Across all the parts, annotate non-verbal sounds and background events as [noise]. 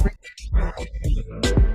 Thank you.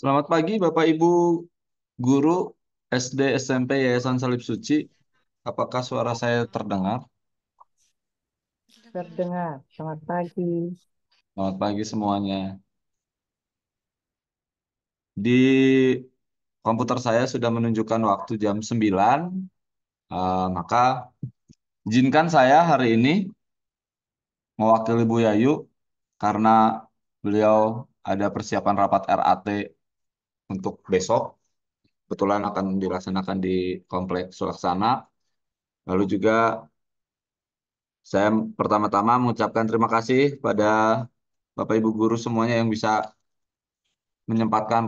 Selamat pagi Bapak Ibu guru SD SMP Yayasan Salib Suci. Apakah suara saya terdengar? Terdengar. Selamat pagi. Selamat pagi semuanya. Di komputer saya sudah menunjukkan waktu jam 9. Uh, eh, maka izinkan saya hari ini mewakili Bu Yayu karena beliau ada persiapan rapat RAT untuk besok. Kebetulan akan dilaksanakan di Kompleks Sulaksana. Lalu juga saya pertama-tama mengucapkan terima kasih pada Bapak Ibu guru semuanya yang bisa menyempatkan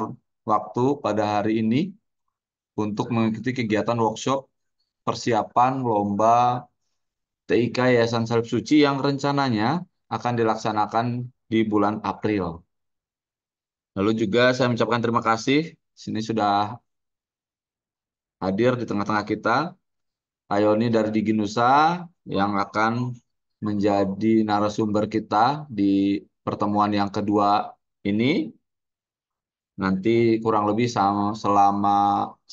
waktu pada hari ini untuk mengikuti kegiatan workshop persiapan lomba TIK Yayasan Salib Suci yang rencananya akan dilaksanakan di bulan April. Lalu juga saya mengucapkan terima kasih sini sudah hadir di tengah-tengah kita. Ayoni dari Diginusa yang akan menjadi narasumber kita di pertemuan yang kedua ini. Nanti kurang lebih sama, selama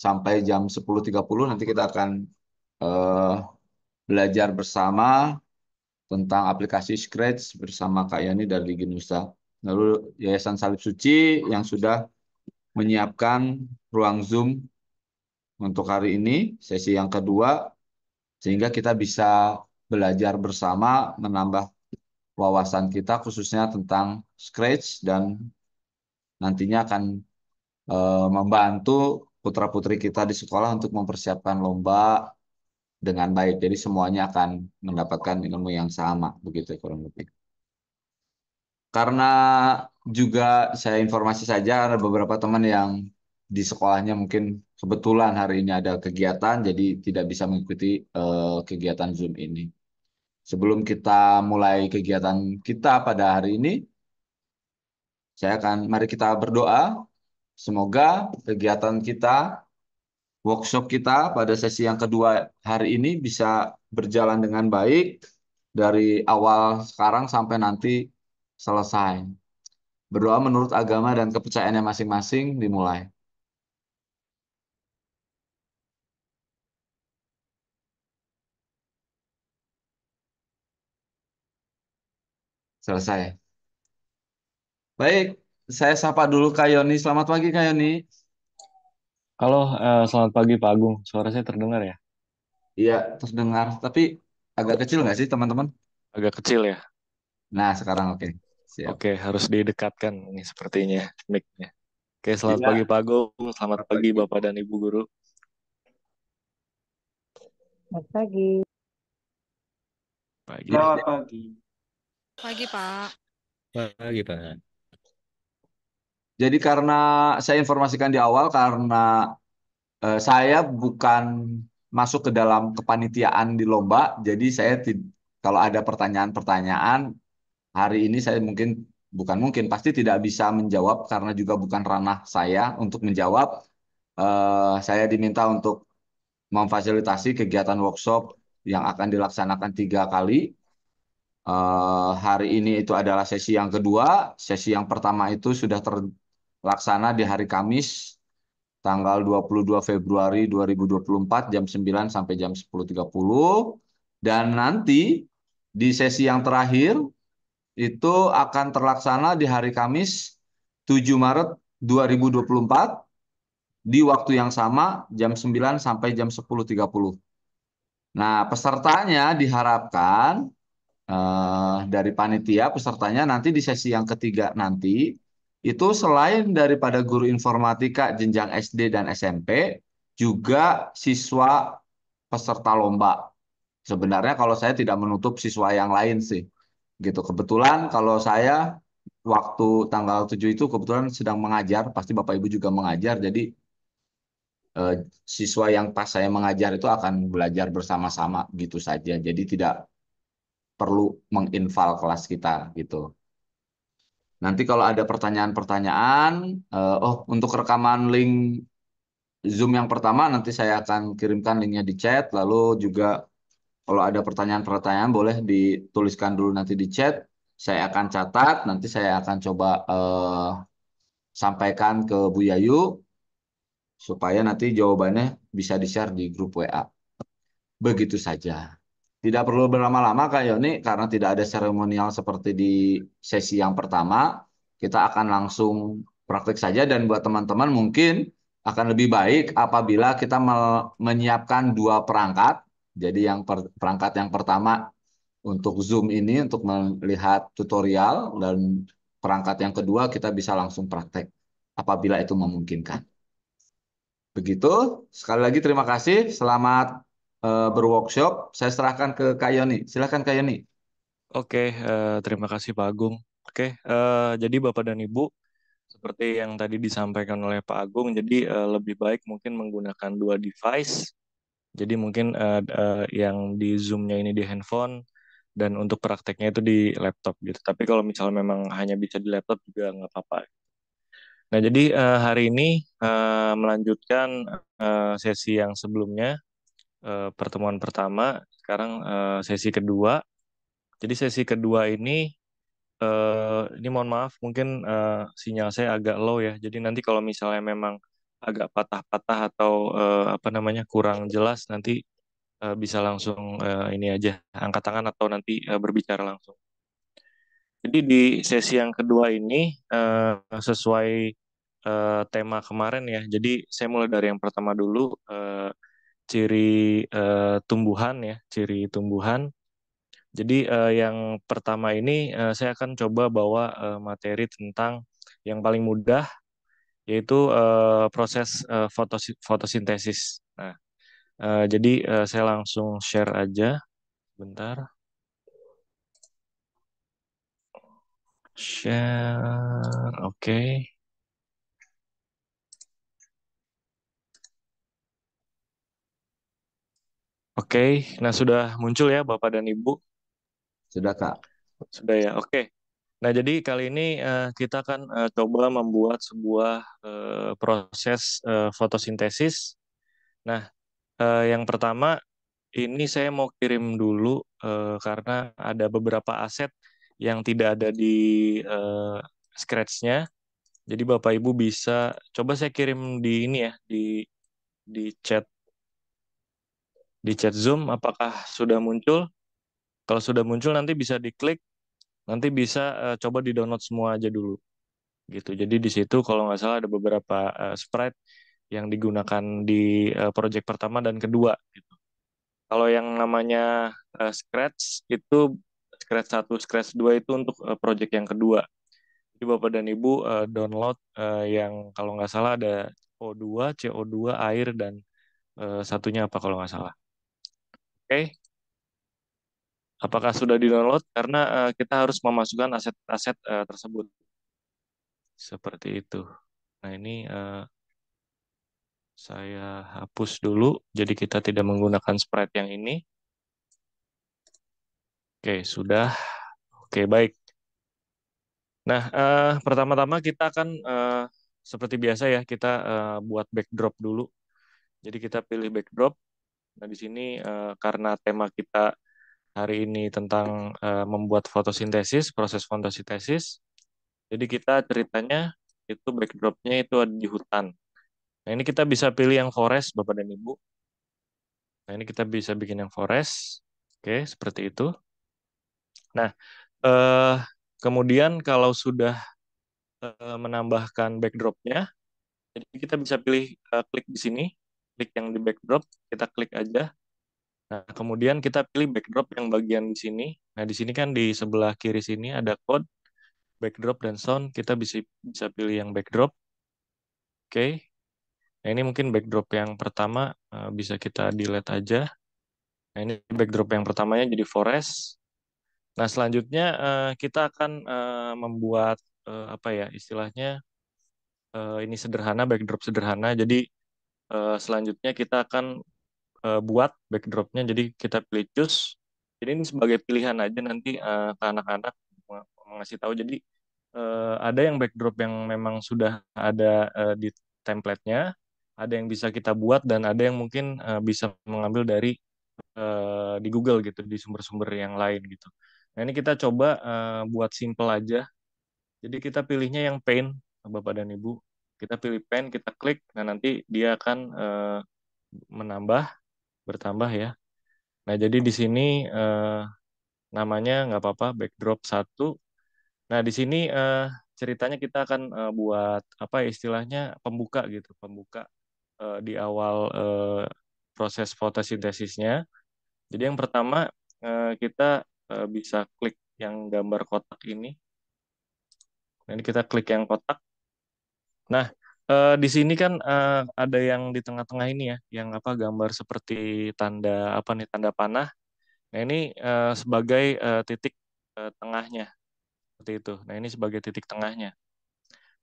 sampai jam 10.30 nanti kita akan uh, belajar bersama tentang aplikasi Scratch bersama Kak Yani dari Diginusa lalu Yayasan Salib Suci yang sudah menyiapkan ruang Zoom untuk hari ini, sesi yang kedua, sehingga kita bisa belajar bersama, menambah wawasan kita khususnya tentang Scratch dan nantinya akan e, membantu putra-putri kita di sekolah untuk mempersiapkan lomba dengan baik. Jadi semuanya akan mendapatkan ilmu yang sama, begitu kurang lebih karena juga saya informasi saja ada beberapa teman yang di sekolahnya mungkin kebetulan hari ini ada kegiatan jadi tidak bisa mengikuti uh, kegiatan Zoom ini. Sebelum kita mulai kegiatan kita pada hari ini, saya akan mari kita berdoa semoga kegiatan kita workshop kita pada sesi yang kedua hari ini bisa berjalan dengan baik dari awal sekarang sampai nanti selesai. Berdoa menurut agama dan kepercayaannya masing-masing dimulai. Selesai. Baik, saya sapa dulu Kak Yoni. Selamat pagi Kak Yoni. Halo, uh, selamat pagi Pak Agung. Suara saya terdengar ya? Iya, terdengar. Tapi agak kecil nggak sih teman-teman? Agak kecil ya. Nah, sekarang oke. Okay. Siap. Oke, harus didekatkan ini sepertinya mic-nya. Oke, selamat ya. pagi Pak Agung, selamat pagi Bapak dan Ibu guru. Selamat pagi. Pagi. Selamat pagi. Pagi, Pak. Pagi, Pak. Jadi karena saya informasikan di awal karena eh, saya bukan masuk ke dalam kepanitiaan di lomba, jadi saya kalau ada pertanyaan-pertanyaan hari ini saya mungkin bukan mungkin pasti tidak bisa menjawab karena juga bukan ranah saya untuk menjawab. Uh, saya diminta untuk memfasilitasi kegiatan workshop yang akan dilaksanakan tiga kali. Uh, hari ini itu adalah sesi yang kedua. Sesi yang pertama itu sudah terlaksana di hari Kamis tanggal 22 Februari 2024 jam 9 sampai jam 10.30 dan nanti di sesi yang terakhir itu akan terlaksana di hari Kamis 7 Maret 2024 di waktu yang sama jam 9 sampai jam 10.30. Nah, pesertanya diharapkan eh, dari panitia pesertanya nanti di sesi yang ketiga nanti itu selain daripada guru informatika jenjang SD dan SMP juga siswa peserta lomba. Sebenarnya kalau saya tidak menutup siswa yang lain sih gitu. Kebetulan kalau saya waktu tanggal 7 itu kebetulan sedang mengajar, pasti Bapak Ibu juga mengajar, jadi eh, siswa yang pas saya mengajar itu akan belajar bersama-sama gitu saja. Jadi tidak perlu menginval kelas kita gitu. Nanti kalau ada pertanyaan-pertanyaan, eh, oh untuk rekaman link Zoom yang pertama nanti saya akan kirimkan linknya di chat, lalu juga kalau ada pertanyaan-pertanyaan boleh dituliskan dulu nanti di chat. Saya akan catat, nanti saya akan coba eh, sampaikan ke Bu Yayu supaya nanti jawabannya bisa di-share di grup WA. Begitu saja. Tidak perlu berlama-lama Kak Yoni karena tidak ada seremonial seperti di sesi yang pertama. Kita akan langsung praktik saja dan buat teman-teman mungkin akan lebih baik apabila kita menyiapkan dua perangkat jadi yang per, perangkat yang pertama untuk Zoom ini untuk melihat tutorial dan perangkat yang kedua kita bisa langsung praktek apabila itu memungkinkan. Begitu, sekali lagi terima kasih. Selamat uh, berworkshop. Saya serahkan ke Kak Yoni. Silakan Kak Yoni. Oke, uh, terima kasih Pak Agung. Oke, uh, jadi Bapak dan Ibu seperti yang tadi disampaikan oleh Pak Agung, jadi uh, lebih baik mungkin menggunakan dua device jadi mungkin uh, uh, yang di Zoom-nya ini di handphone dan untuk prakteknya itu di laptop gitu. Tapi kalau misalnya memang hanya bisa di laptop juga nggak apa-apa. Nah jadi uh, hari ini uh, melanjutkan uh, sesi yang sebelumnya uh, pertemuan pertama. Sekarang uh, sesi kedua. Jadi sesi kedua ini uh, ini mohon maaf mungkin uh, sinyal saya agak low ya. Jadi nanti kalau misalnya memang agak patah-patah atau uh, apa namanya kurang jelas nanti uh, bisa langsung uh, ini aja angkat tangan atau nanti uh, berbicara langsung. Jadi di sesi yang kedua ini uh, sesuai uh, tema kemarin ya. Jadi saya mulai dari yang pertama dulu uh, ciri uh, tumbuhan ya, ciri tumbuhan. Jadi uh, yang pertama ini uh, saya akan coba bawa uh, materi tentang yang paling mudah yaitu uh, proses uh, eh, fotos fotosintesis. Nah, uh, jadi uh, saya langsung share aja, bentar. Share, oke. Okay. Oke, okay. nah sudah muncul ya Bapak dan Ibu? Sudah Kak. Sudah ya, oke. Okay. Nah, jadi kali ini uh, kita akan uh, coba membuat sebuah uh, proses uh, fotosintesis. Nah, uh, yang pertama ini saya mau kirim dulu uh, karena ada beberapa aset yang tidak ada di uh, Scratch-nya. Jadi Bapak Ibu bisa coba saya kirim di ini ya di di chat di chat Zoom apakah sudah muncul? Kalau sudah muncul nanti bisa diklik nanti bisa uh, coba di download semua aja dulu gitu jadi di situ kalau nggak salah ada beberapa uh, eh, sprite yang digunakan di uh, project pertama dan kedua gitu. kalau yang namanya uh, scratch itu scratch satu scratch dua itu untuk uh, project yang kedua jadi Bapak dan Ibu uh, download uh, yang kalau nggak salah ada O2, CO2, air dan uh, satunya apa kalau nggak salah. Oke, okay apakah sudah di-download karena uh, kita harus memasukkan aset-aset uh, tersebut. Seperti itu. Nah, ini uh, saya hapus dulu jadi kita tidak menggunakan sprite yang ini. Oke, sudah. Oke, baik. Nah, uh, pertama-tama kita akan uh, seperti biasa ya, kita uh, buat backdrop dulu. Jadi kita pilih backdrop. Nah, di sini uh, karena tema kita hari ini tentang uh, membuat fotosintesis, proses fotosintesis. Jadi kita ceritanya itu backdropnya itu ada di hutan. Nah ini kita bisa pilih yang forest, Bapak dan Ibu. Nah ini kita bisa bikin yang forest. Oke, seperti itu. Nah, eh, kemudian kalau sudah eh, menambahkan backdropnya, jadi kita bisa pilih eh, klik di sini, klik yang di backdrop, kita klik aja. Nah, kemudian kita pilih backdrop yang bagian di sini. Nah, di sini kan di sebelah kiri sini ada code, backdrop, dan sound. Kita bisa, bisa pilih yang backdrop. Oke. Okay. Nah, ini mungkin backdrop yang pertama eh, bisa kita delete aja. Nah, ini backdrop yang pertamanya jadi forest. Nah, selanjutnya eh, kita akan eh, membuat apa ya istilahnya ini sederhana, backdrop sederhana. Jadi selanjutnya kita akan uh, buat backdropnya jadi kita pilih choose jadi ini sebagai pilihan aja nanti uh, ke anak-anak ngasih tahu jadi uh, ada yang backdrop yang memang sudah ada uh, di templatenya ada yang bisa kita buat dan ada yang mungkin uh, bisa mengambil dari uh, di Google gitu di sumber-sumber yang lain gitu nah ini kita coba uh, buat simple aja jadi kita pilihnya yang paint bapak dan ibu kita pilih paint kita klik nah nanti dia akan uh, menambah bertambah ya. Nah, jadi di sini eh, namanya nggak apa-apa backdrop satu. Nah, di sini eh, ceritanya kita akan eh, buat apa ya istilahnya pembuka gitu, pembuka eh, di awal eh, proses fotosintesisnya. Jadi yang pertama eh, kita eh, bisa klik yang gambar kotak ini. Nah, kita klik yang kotak. Nah, uh, di sini kan uh, ada yang di tengah-tengah ini ya, yang apa gambar seperti tanda apa nih tanda panah. Nah ini uh, sebagai uh, titik uh, tengahnya seperti itu. Nah ini sebagai titik tengahnya.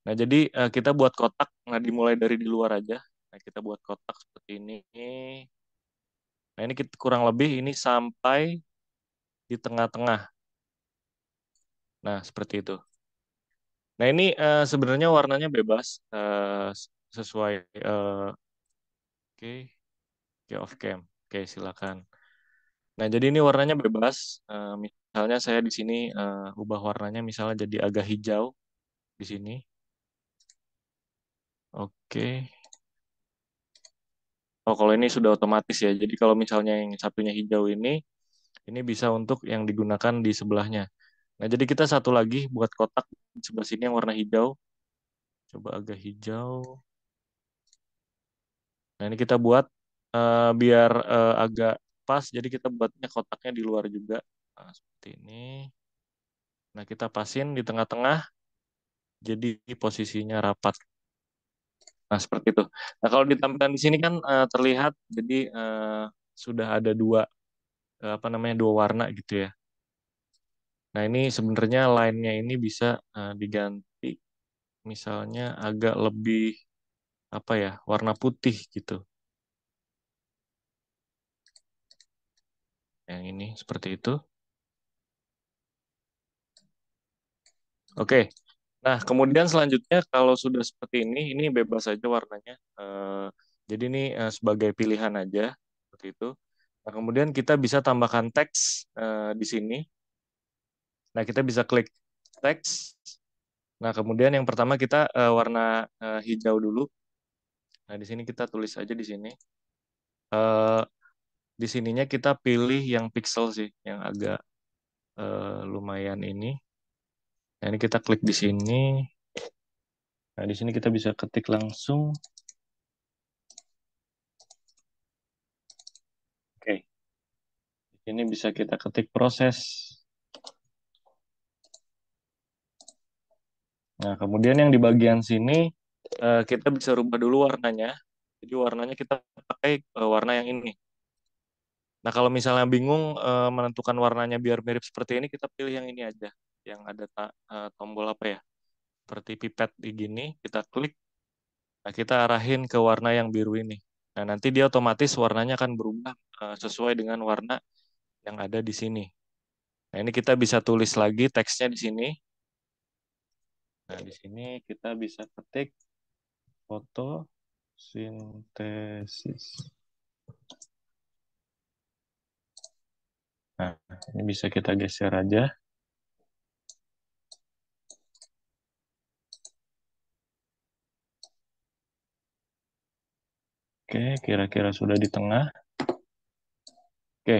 Nah jadi uh, kita buat kotak. Nah dimulai dari di luar aja. Nah kita buat kotak seperti ini. Nah ini kita kurang lebih ini sampai di tengah-tengah. Nah seperti itu. Nah ini uh, sebenarnya warnanya bebas uh, sesuai. Uh, Oke, okay. okay, off cam. Oke okay, silakan. Nah jadi ini warnanya bebas. Uh, misalnya saya di sini uh, ubah warnanya misalnya jadi agak hijau di sini. Oke. Okay. Oh, kalau ini sudah otomatis ya. Jadi kalau misalnya yang satunya hijau ini, ini bisa untuk yang digunakan di sebelahnya. Nah, jadi kita satu lagi buat kotak sebelah sini yang warna hijau. Coba agak hijau. Nah, ini kita buat uh, biar uh, agak pas, jadi kita buatnya kotaknya di luar juga. Nah, seperti ini. Nah, kita pasin di tengah-tengah, jadi posisinya rapat. Nah, seperti itu. Nah, kalau ditampilkan di sini kan uh, terlihat, jadi uh, sudah ada dua, apa namanya, dua warna gitu ya. Nah ini sebenarnya lainnya ini bisa uh, diganti misalnya agak lebih apa ya warna putih gitu. Yang ini seperti itu. Oke. Nah, kemudian selanjutnya kalau sudah seperti ini, ini bebas saja warnanya. Uh, jadi ini uh, sebagai pilihan aja seperti itu. Nah, kemudian kita bisa tambahkan teks uh, di sini Nah, kita bisa klik teks. Nah, kemudian yang pertama kita uh, warna uh, hijau dulu. Nah, di sini kita tulis aja di sini. Uh, di sininya kita pilih yang pixel sih, yang agak uh, lumayan ini. Nah, ini kita klik di sini. Nah, di sini kita bisa ketik langsung. Oke. Okay. Di sini bisa kita ketik proses Nah, kemudian yang di bagian sini eh, kita bisa rubah dulu warnanya. Jadi warnanya kita pakai eh, warna yang ini. Nah, kalau misalnya bingung eh, menentukan warnanya biar mirip seperti ini, kita pilih yang ini aja. Yang ada tombol apa ya? Seperti pipet di gini, kita klik. Nah, kita arahin ke warna yang biru ini. Nah, nanti dia otomatis warnanya akan berubah sesuai dengan warna yang ada di sini. Nah, ini kita bisa tulis lagi teksnya di sini. Nah, di sini kita bisa ketik foto sintesis Nah, ini bisa kita geser aja. Oke, kira-kira sudah di tengah. Oke,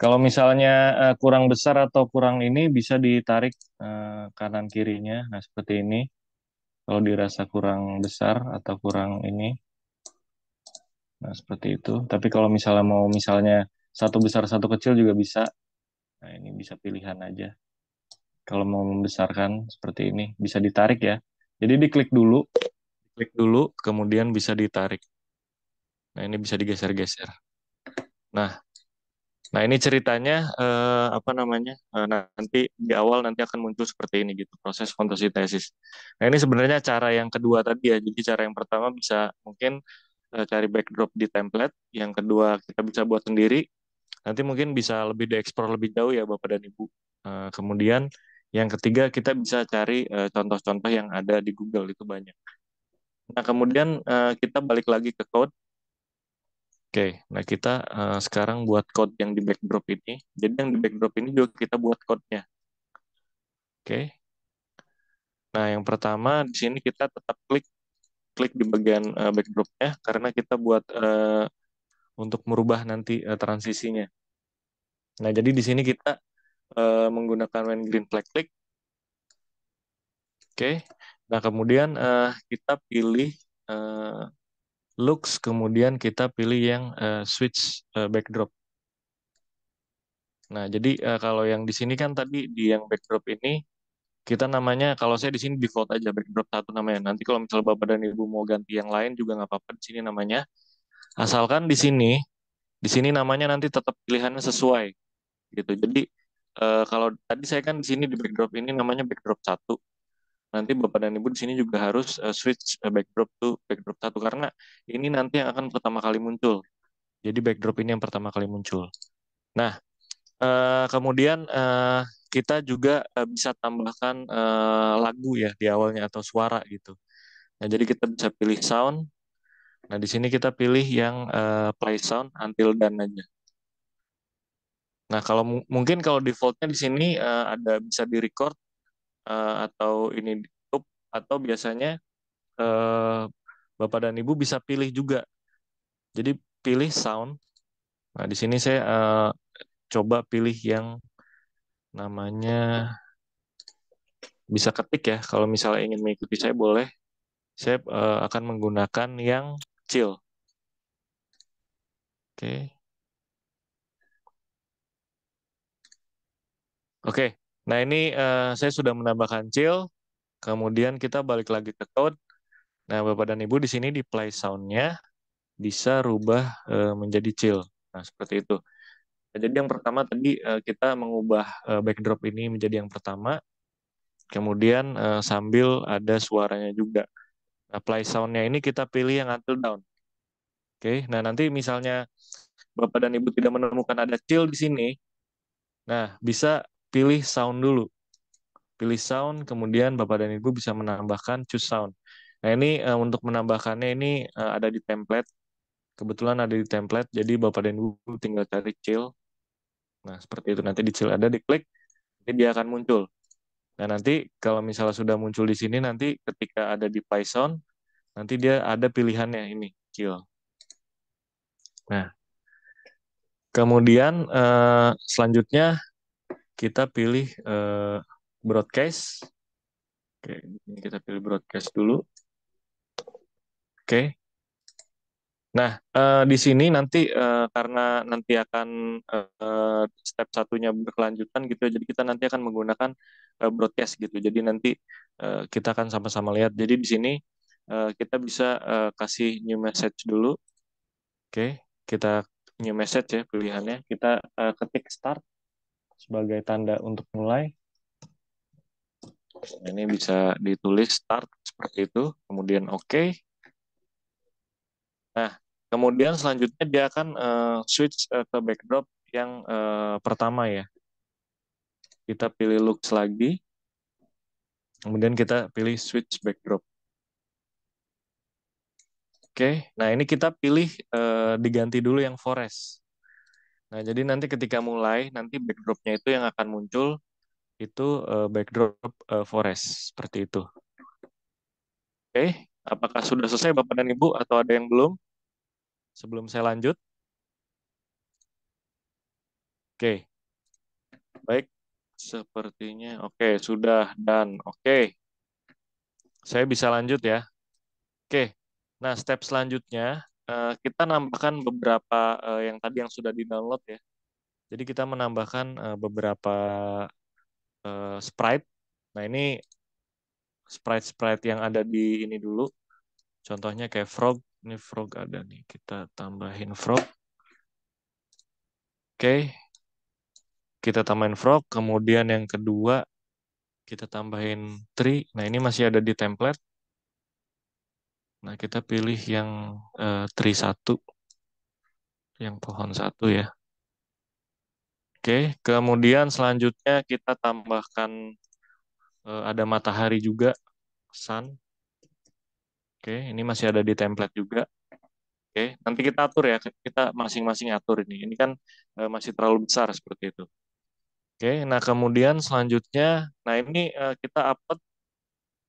kalau misalnya uh, kurang besar atau kurang ini bisa ditarik uh, kanan kirinya. Nah, seperti ini. Kalau dirasa kurang besar atau kurang ini. Nah, seperti itu. Tapi kalau misalnya mau misalnya satu besar satu kecil juga bisa. Nah, ini bisa pilihan aja. Kalau mau membesarkan seperti ini bisa ditarik ya. Jadi diklik dulu, klik dulu, kemudian bisa ditarik. Nah, ini bisa digeser-geser. Nah, Nah ini ceritanya eh, apa namanya eh, nanti di awal nanti akan muncul seperti ini gitu proses fotosintesis. Nah ini sebenarnya cara yang kedua tadi ya. Jadi cara yang pertama bisa mungkin eh, cari backdrop di template. Yang kedua kita bisa buat sendiri. Nanti mungkin bisa lebih dieksplor lebih jauh ya bapak dan ibu. Eh, kemudian yang ketiga kita bisa cari eh, contoh-contoh eh, yang ada di Google itu banyak. Nah kemudian eh, kita balik lagi ke code Oke, nah kita uh, sekarang buat code yang di backdrop ini. Jadi yang di backdrop ini juga kita buat code-nya. Oke. Nah, yang pertama di sini kita tetap klik klik di bagian uh, backdrop-nya karena kita buat uh, untuk merubah nanti uh, transisinya. Nah, jadi di sini kita uh, menggunakan when green flag click. Oke. Nah, kemudian uh, kita pilih uh, looks kemudian kita pilih yang uh, switch uh, backdrop nah jadi uh, kalau yang di sini kan tadi di yang backdrop ini kita namanya kalau saya di sini default aja backdrop satu namanya nanti kalau misalnya bapak dan ibu mau ganti yang lain juga nggak apa-apa di sini namanya asalkan di sini di sini namanya nanti tetap pilihannya sesuai gitu jadi uh, kalau tadi saya kan di sini di backdrop ini namanya backdrop satu nanti bapak dan ibu di sini juga harus uh, switch eh, backdrop to backdrop satu karena ini nanti yang akan pertama kali muncul. Jadi backdrop ini yang pertama kali muncul. Nah, uh, kemudian uh, kita juga uh, bisa tambahkan uh, lagu ya di awalnya atau suara gitu. Nah, jadi kita bisa pilih sound. Nah, di sini kita pilih yang uh, play sound until done aja. Nah, kalau mungkin kalau defaultnya di sini uh, ada bisa di record uh, atau ini ditutup atau biasanya uh, bapak dan ibu bisa pilih juga. Jadi pilih sound. Nah di sini saya uh, coba pilih yang namanya bisa ketik ya. Kalau misalnya ingin mengikuti saya boleh. Saya uh, akan menggunakan yang chill. Oke. Okay. Oke. Okay. Nah ini uh, saya sudah menambahkan chill, kemudian kita balik lagi ke code. Nah Bapak dan Ibu di sini di play soundnya bisa rubah uh, menjadi chill. Nah seperti itu. Nah, jadi yang pertama tadi uh, kita mengubah uh, backdrop ini menjadi yang pertama, kemudian uh, sambil ada suaranya juga. Nah play soundnya ini kita pilih yang until down. Oke, nah nanti misalnya Bapak dan Ibu tidak menemukan ada chill di sini, nah bisa pilih sound dulu. Pilih sound, kemudian Bapak dan Ibu bisa menambahkan choose sound. Nah ini uh, untuk menambahkannya ini uh, ada di template. Kebetulan ada di template, jadi Bapak dan Ibu tinggal cari chill. Nah seperti itu, nanti di chill ada, di klik nanti dia akan muncul. Nah nanti kalau misalnya sudah muncul di sini, nanti ketika ada di Python, nanti dia ada pilihannya ini, chill. Nah, Kemudian uh, selanjutnya kita pilih uh, broadcast. Oke, ini kita pilih broadcast dulu. Oke. Nah, uh, di sini nanti uh, karena nanti akan uh, step satunya berkelanjutan gitu, ya, jadi kita nanti akan menggunakan uh, broadcast gitu. Jadi nanti uh, kita akan sama-sama lihat. Jadi di sini uh, kita bisa uh, kasih new message dulu. Oke, kita new message ya pilihannya. Kita uh, ketik start sebagai tanda untuk mulai. Ini bisa ditulis start seperti itu, kemudian oke. Okay. Nah, kemudian selanjutnya dia akan uh, switch uh, ke backdrop yang uh, pertama ya. Kita pilih looks lagi. Kemudian kita pilih switch backdrop. Oke, okay. nah ini kita pilih uh, diganti dulu yang forest. Nah, jadi nanti ketika mulai, nanti backdropnya itu yang akan muncul itu uh, backdrop uh, forest seperti itu. Oke, okay. apakah sudah selesai Bapak dan Ibu atau ada yang belum? Sebelum saya lanjut. Oke. Okay. Baik, sepertinya oke, okay, sudah dan oke. Okay. Saya bisa lanjut ya. Oke. Okay. Nah, step selanjutnya Eh, kita nambahkan beberapa uh, yang tadi yang sudah di-download ya. Jadi kita menambahkan uh, beberapa uh, sprite. Nah, ini sprite-sprite yang ada di ini dulu. Contohnya kayak frog, ini frog ada nih. Kita tambahin frog. Oke. Okay. Kita tambahin frog, kemudian yang kedua kita tambahin tree. Nah, ini masih ada di template. Nah, kita pilih yang uh, tri satu, yang pohon satu ya. Oke, kemudian selanjutnya kita tambahkan uh, ada matahari juga, sun. Oke, ini masih ada di template juga. Oke, nanti kita atur ya, kita masing-masing atur ini. Ini kan uh, masih terlalu besar seperti itu. Oke, nah kemudian selanjutnya, nah ini uh, kita upload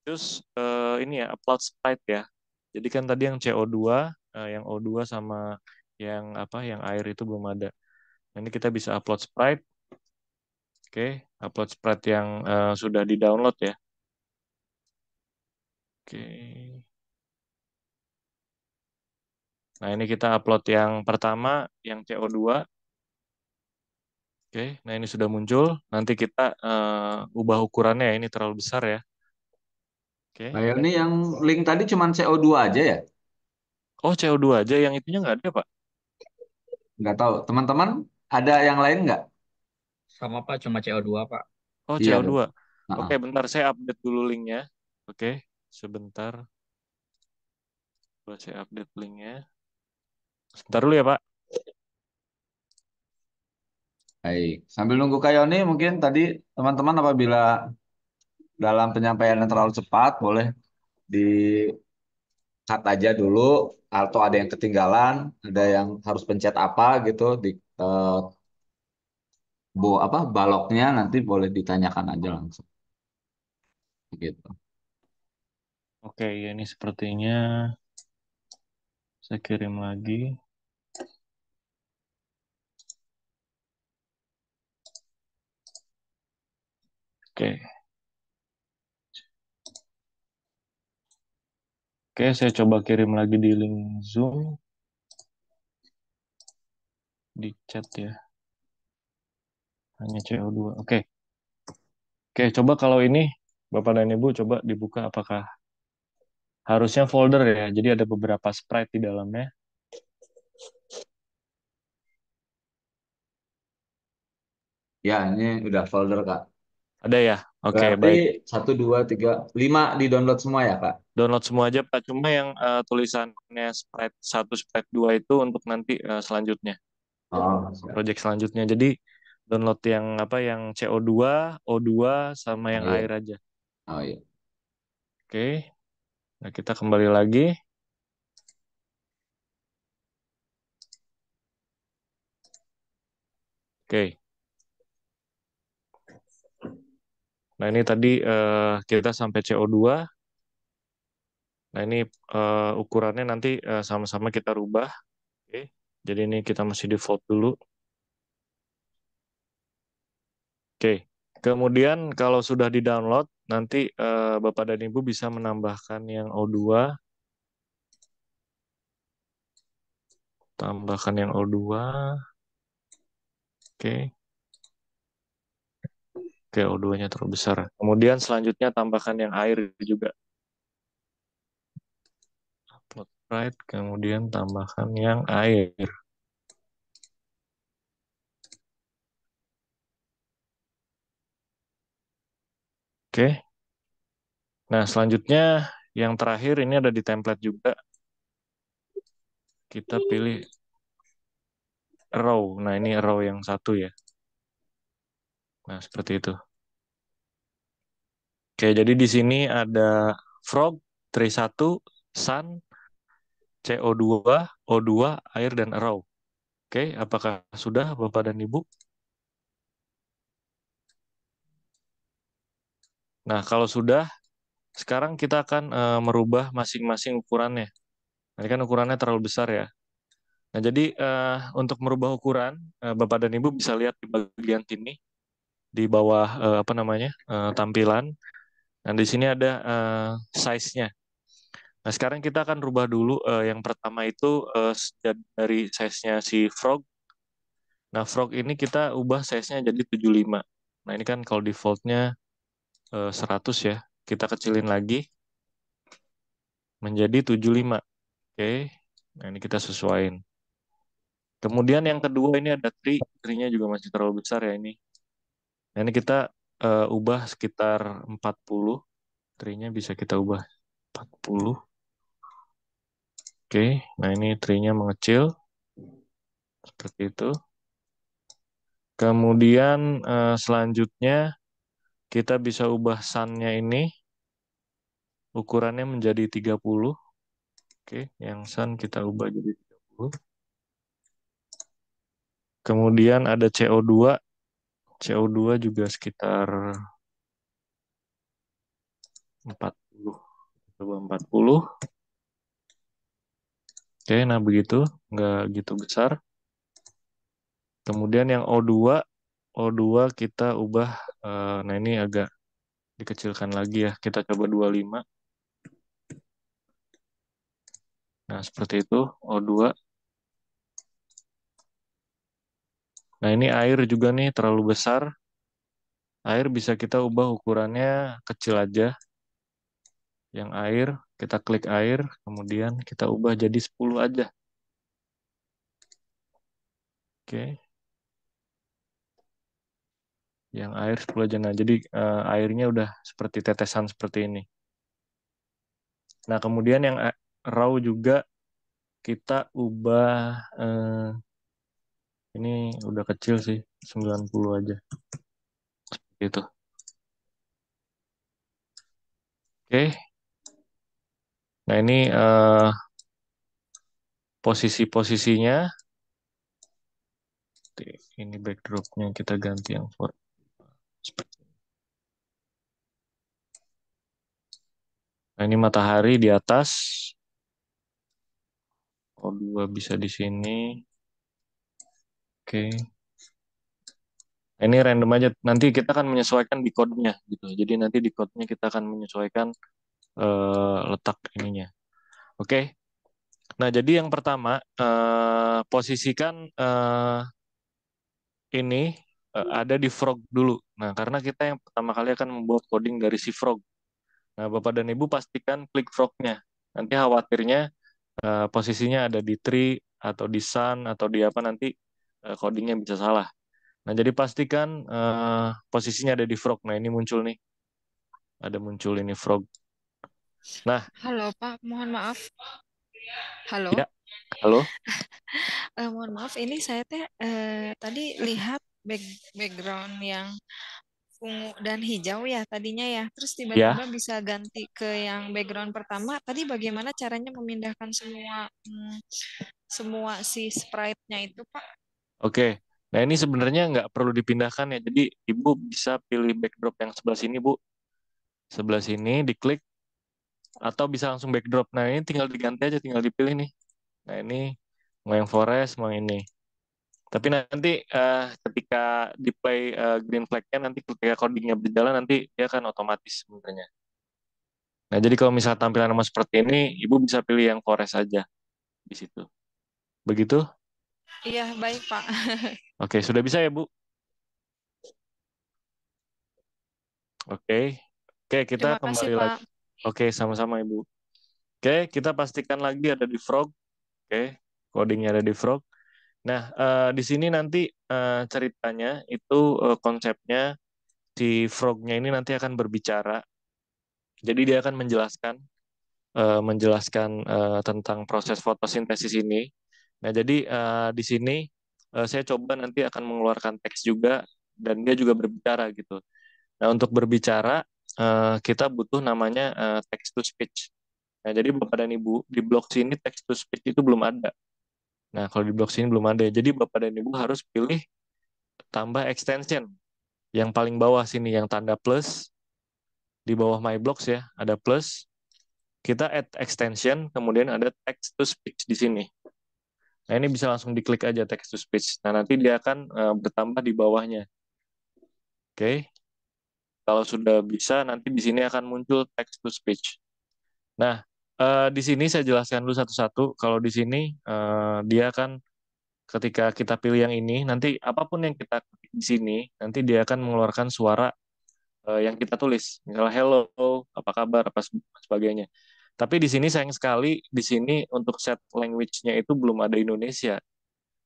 terus uh, ini ya upload slide ya jadi kan tadi yang CO2, eh, yang O2 sama yang apa yang air itu belum ada. Nah, ini kita bisa upload sprite. Oke, okay, upload sprite yang uh, sudah di-download ya. Oke. Okay. Nah, ini kita upload yang pertama, yang CO2. Oke, okay, nah ini sudah muncul. Nanti kita uh, ubah ukurannya ya, ini terlalu besar ya. Oke. Nah, ini yang link tadi cuma CO2 aja ya? Oh, CO2 aja yang itunya nggak ada, Pak. Nggak tahu. Teman-teman ada yang lain nggak? Sama, Pak. Cuma CO2, Pak. Oh, Iya, CO2. Uh Oke, bentar. Saya update dulu linknya. Oke, sebentar. saya update linknya. Sebentar dulu ya, Pak. Baik. Sambil nunggu ini, mungkin tadi teman-teman apabila dalam penyampaian yang terlalu cepat boleh di cut aja dulu atau ada yang ketinggalan, ada yang harus pencet apa gitu di uh, eh, bu apa baloknya nanti boleh ditanyakan aja langsung. Gitu. Oke, ini sepertinya saya kirim lagi. Oke. Okay. Oke, saya coba kirim lagi di link Zoom. Di chat ya. Hanya CO2. Oke. Oke, coba kalau ini Bapak dan Ibu coba dibuka apakah harusnya folder ya. Jadi ada beberapa sprite di dalamnya. Ya, ini udah folder, Kak. Ada ya? Oke, okay, baik. Satu, dua, tiga, lima di download semua ya, Pak? Download semua aja, Pak. Cuma yang uh, tulisannya spread satu, spread dua itu untuk nanti uh, selanjutnya. Oh, Project selanjutnya. Jadi download yang apa? Yang CO2, O2, sama yang oh, iya. air iya. aja. Oh iya. Oke. Okay. Nah, kita kembali lagi. Oke. Okay. Nah ini tadi uh, kita sampai CO2. Nah ini uh, ukurannya nanti eh, sama-sama uh, kita rubah. Oke. Jadi ini kita masih default dulu. Oke. Kemudian kalau sudah di download, nanti uh, Bapak dan Ibu bisa menambahkan yang O2. Tambahkan yang O2. Oke o 2 nya terlalu besar. Kemudian selanjutnya tambahkan yang air juga. Upload right, kemudian tambahkan yang air. Oke. Nah, selanjutnya yang terakhir ini ada di template juga. Kita pilih row. Nah, ini row yang satu ya. Nah, seperti itu. Oke, jadi di sini ada frog, tri satu, sun, CO2, O2, air, dan arrow. Oke, apakah sudah Bapak dan Ibu? Nah, kalau sudah, sekarang kita akan e, merubah masing-masing ukurannya. ini kan ukurannya terlalu besar ya. Nah, jadi e, untuk merubah ukuran, e, Bapak dan Ibu bisa lihat di bagian sini di bawah uh, apa namanya uh, tampilan. Nah di sini ada uh, size-nya. Nah sekarang kita akan rubah dulu uh, yang pertama itu uh, dari size-nya si frog. Nah frog ini kita ubah size-nya jadi 75. Nah ini kan kalau defaultnya uh, 100 ya. Kita kecilin lagi menjadi 75. Oke. Nah ini kita sesuaikan. Kemudian yang kedua ini ada tree, tree-nya juga masih terlalu besar ya ini ini kita uh, ubah sekitar 40. Trinya bisa kita ubah 40. Oke, nah ini trinya mengecil. Seperti itu. Kemudian uh, selanjutnya kita bisa ubah sunnya ini. Ukurannya menjadi 30. Oke, yang sun kita ubah jadi 30. Kemudian ada CO2 CO2 juga sekitar 40. Coba 40. Oke, nah begitu. Nggak gitu besar. Kemudian yang O2, O2 kita ubah, eh, nah ini agak dikecilkan lagi ya. Kita coba 25. Nah, seperti itu, O2 Nah ini air juga nih terlalu besar. Air bisa kita ubah ukurannya kecil aja. Yang air, kita klik air, kemudian kita ubah jadi 10 aja. Oke. Yang air 10 aja. Nah, jadi uh, airnya udah seperti tetesan seperti ini. Nah, kemudian yang raw juga kita ubah Uh, ini udah kecil sih 90 aja gitu oke nah ini uh, posisi-posisinya ini backdropnya kita ganti yang for Nah, ini matahari di atas. o oh, dua bisa di sini. Oke. Ini random aja. Nanti kita akan menyesuaikan di kodenya gitu. Jadi nanti di kodenya kita akan menyesuaikan uh, letak ininya. Oke. Okay. Nah, jadi yang pertama uh, posisikan uh, ini uh, ada di frog dulu. Nah, karena kita yang pertama kali akan membuat coding dari si frog. Nah, Bapak dan Ibu pastikan klik frognya. Nanti khawatirnya uh, posisinya ada di tree atau di sun atau di apa nanti Eh, codingnya bisa salah. Nah jadi pastikan uh, posisinya ada di frog. Nah ini muncul nih, ada muncul ini frog. Nah. Halo Pak, mohon maaf. Halo. Ya. Halo. uh, [laughs] mohon maaf, ini saya teh uh, tadi lihat back background yang ungu dan hijau ya tadinya ya. Terus tiba-tiba ya. bisa ganti ke yang background pertama. Tadi bagaimana caranya memindahkan semua hmm, semua si sprite-nya itu, Pak? Oke. Nah ini sebenarnya nggak perlu dipindahkan ya. Jadi ibu bisa pilih backdrop yang sebelah sini bu. Sebelah sini diklik. Atau bisa langsung backdrop. Nah ini tinggal diganti aja, tinggal dipilih nih. Nah ini mau yang forest, mau yang ini. Tapi nanti uh, ketika display uh, eh, green flag-nya, nanti ketika codingnya berjalan, nanti dia akan otomatis sebenarnya. Nah, jadi kalau misalnya tampilan nama seperti ini, Ibu bisa pilih yang forest saja di situ. Begitu? Iya, baik, Pak. [laughs] Oke, sudah bisa ya, Bu? Oke. Oke, kita kasih, kembali Pak. lagi. Oke, sama-sama, Ibu. Oke, kita pastikan lagi ada di Frog. Oke, codingnya ada di Frog. Nah, eh, di sini nanti eh, ceritanya itu uh, konsepnya si Frognya ini nanti akan berbicara. Jadi dia akan menjelaskan menjelaskan tentang proses fotosintesis ini Nah, jadi uh, di sini uh, saya coba nanti akan mengeluarkan teks juga dan dia juga berbicara gitu. Nah, untuk berbicara uh, kita butuh namanya uh, text to speech. Nah, jadi Bapak dan Ibu, di blog sini text to speech itu belum ada. Nah, kalau di blog sini belum ada. Ya. Jadi Bapak dan Ibu harus pilih tambah extension yang paling bawah sini yang tanda plus di bawah my blocks ya, ada plus. Kita add extension, kemudian ada text to speech di sini. Nah ini bisa langsung diklik aja text to speech. Nah nanti dia akan uh, bertambah di bawahnya. Oke. Okay. Kalau sudah bisa nanti di sini akan muncul text to speech. Nah uh, di sini saya jelaskan dulu satu-satu. Kalau di sini uh, dia akan ketika kita pilih yang ini nanti apapun yang kita klik di sini nanti dia akan mengeluarkan suara uh, yang kita tulis. Misalnya hello, apa kabar, apa sebagainya. Tapi di sini sayang sekali di sini untuk set language-nya itu belum ada Indonesia.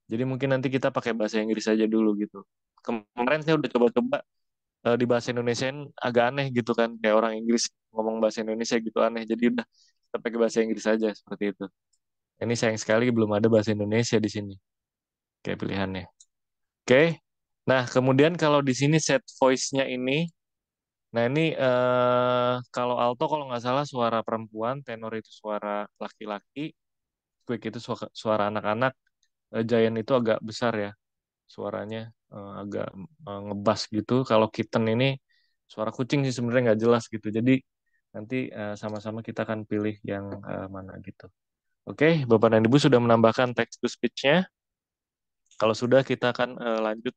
Jadi mungkin nanti kita pakai bahasa Inggris aja dulu gitu. Kemarin saya udah coba-coba uh, di bahasa Indonesia agak aneh gitu kan kayak orang Inggris ngomong bahasa Indonesia gitu aneh. Jadi udah kita pakai bahasa Inggris aja seperti itu. Ini sayang sekali belum ada bahasa Indonesia di sini. Kayak pilihannya. Oke. Okay. Nah, kemudian kalau di sini set voice-nya ini Nah ini eh, kalau alto kalau nggak salah suara perempuan, tenor itu suara laki-laki, quick itu suara anak-anak, eh, giant itu agak besar ya suaranya, eh, agak eh, ngebas gitu. Kalau kitten ini suara kucing sih sebenarnya nggak jelas gitu. Jadi nanti eh, sama-sama eh, kita akan pilih yang eh, mana gitu. Oke, Bapak dan Ibu sudah menambahkan text to speech-nya. Kalau sudah kita akan eh, lanjut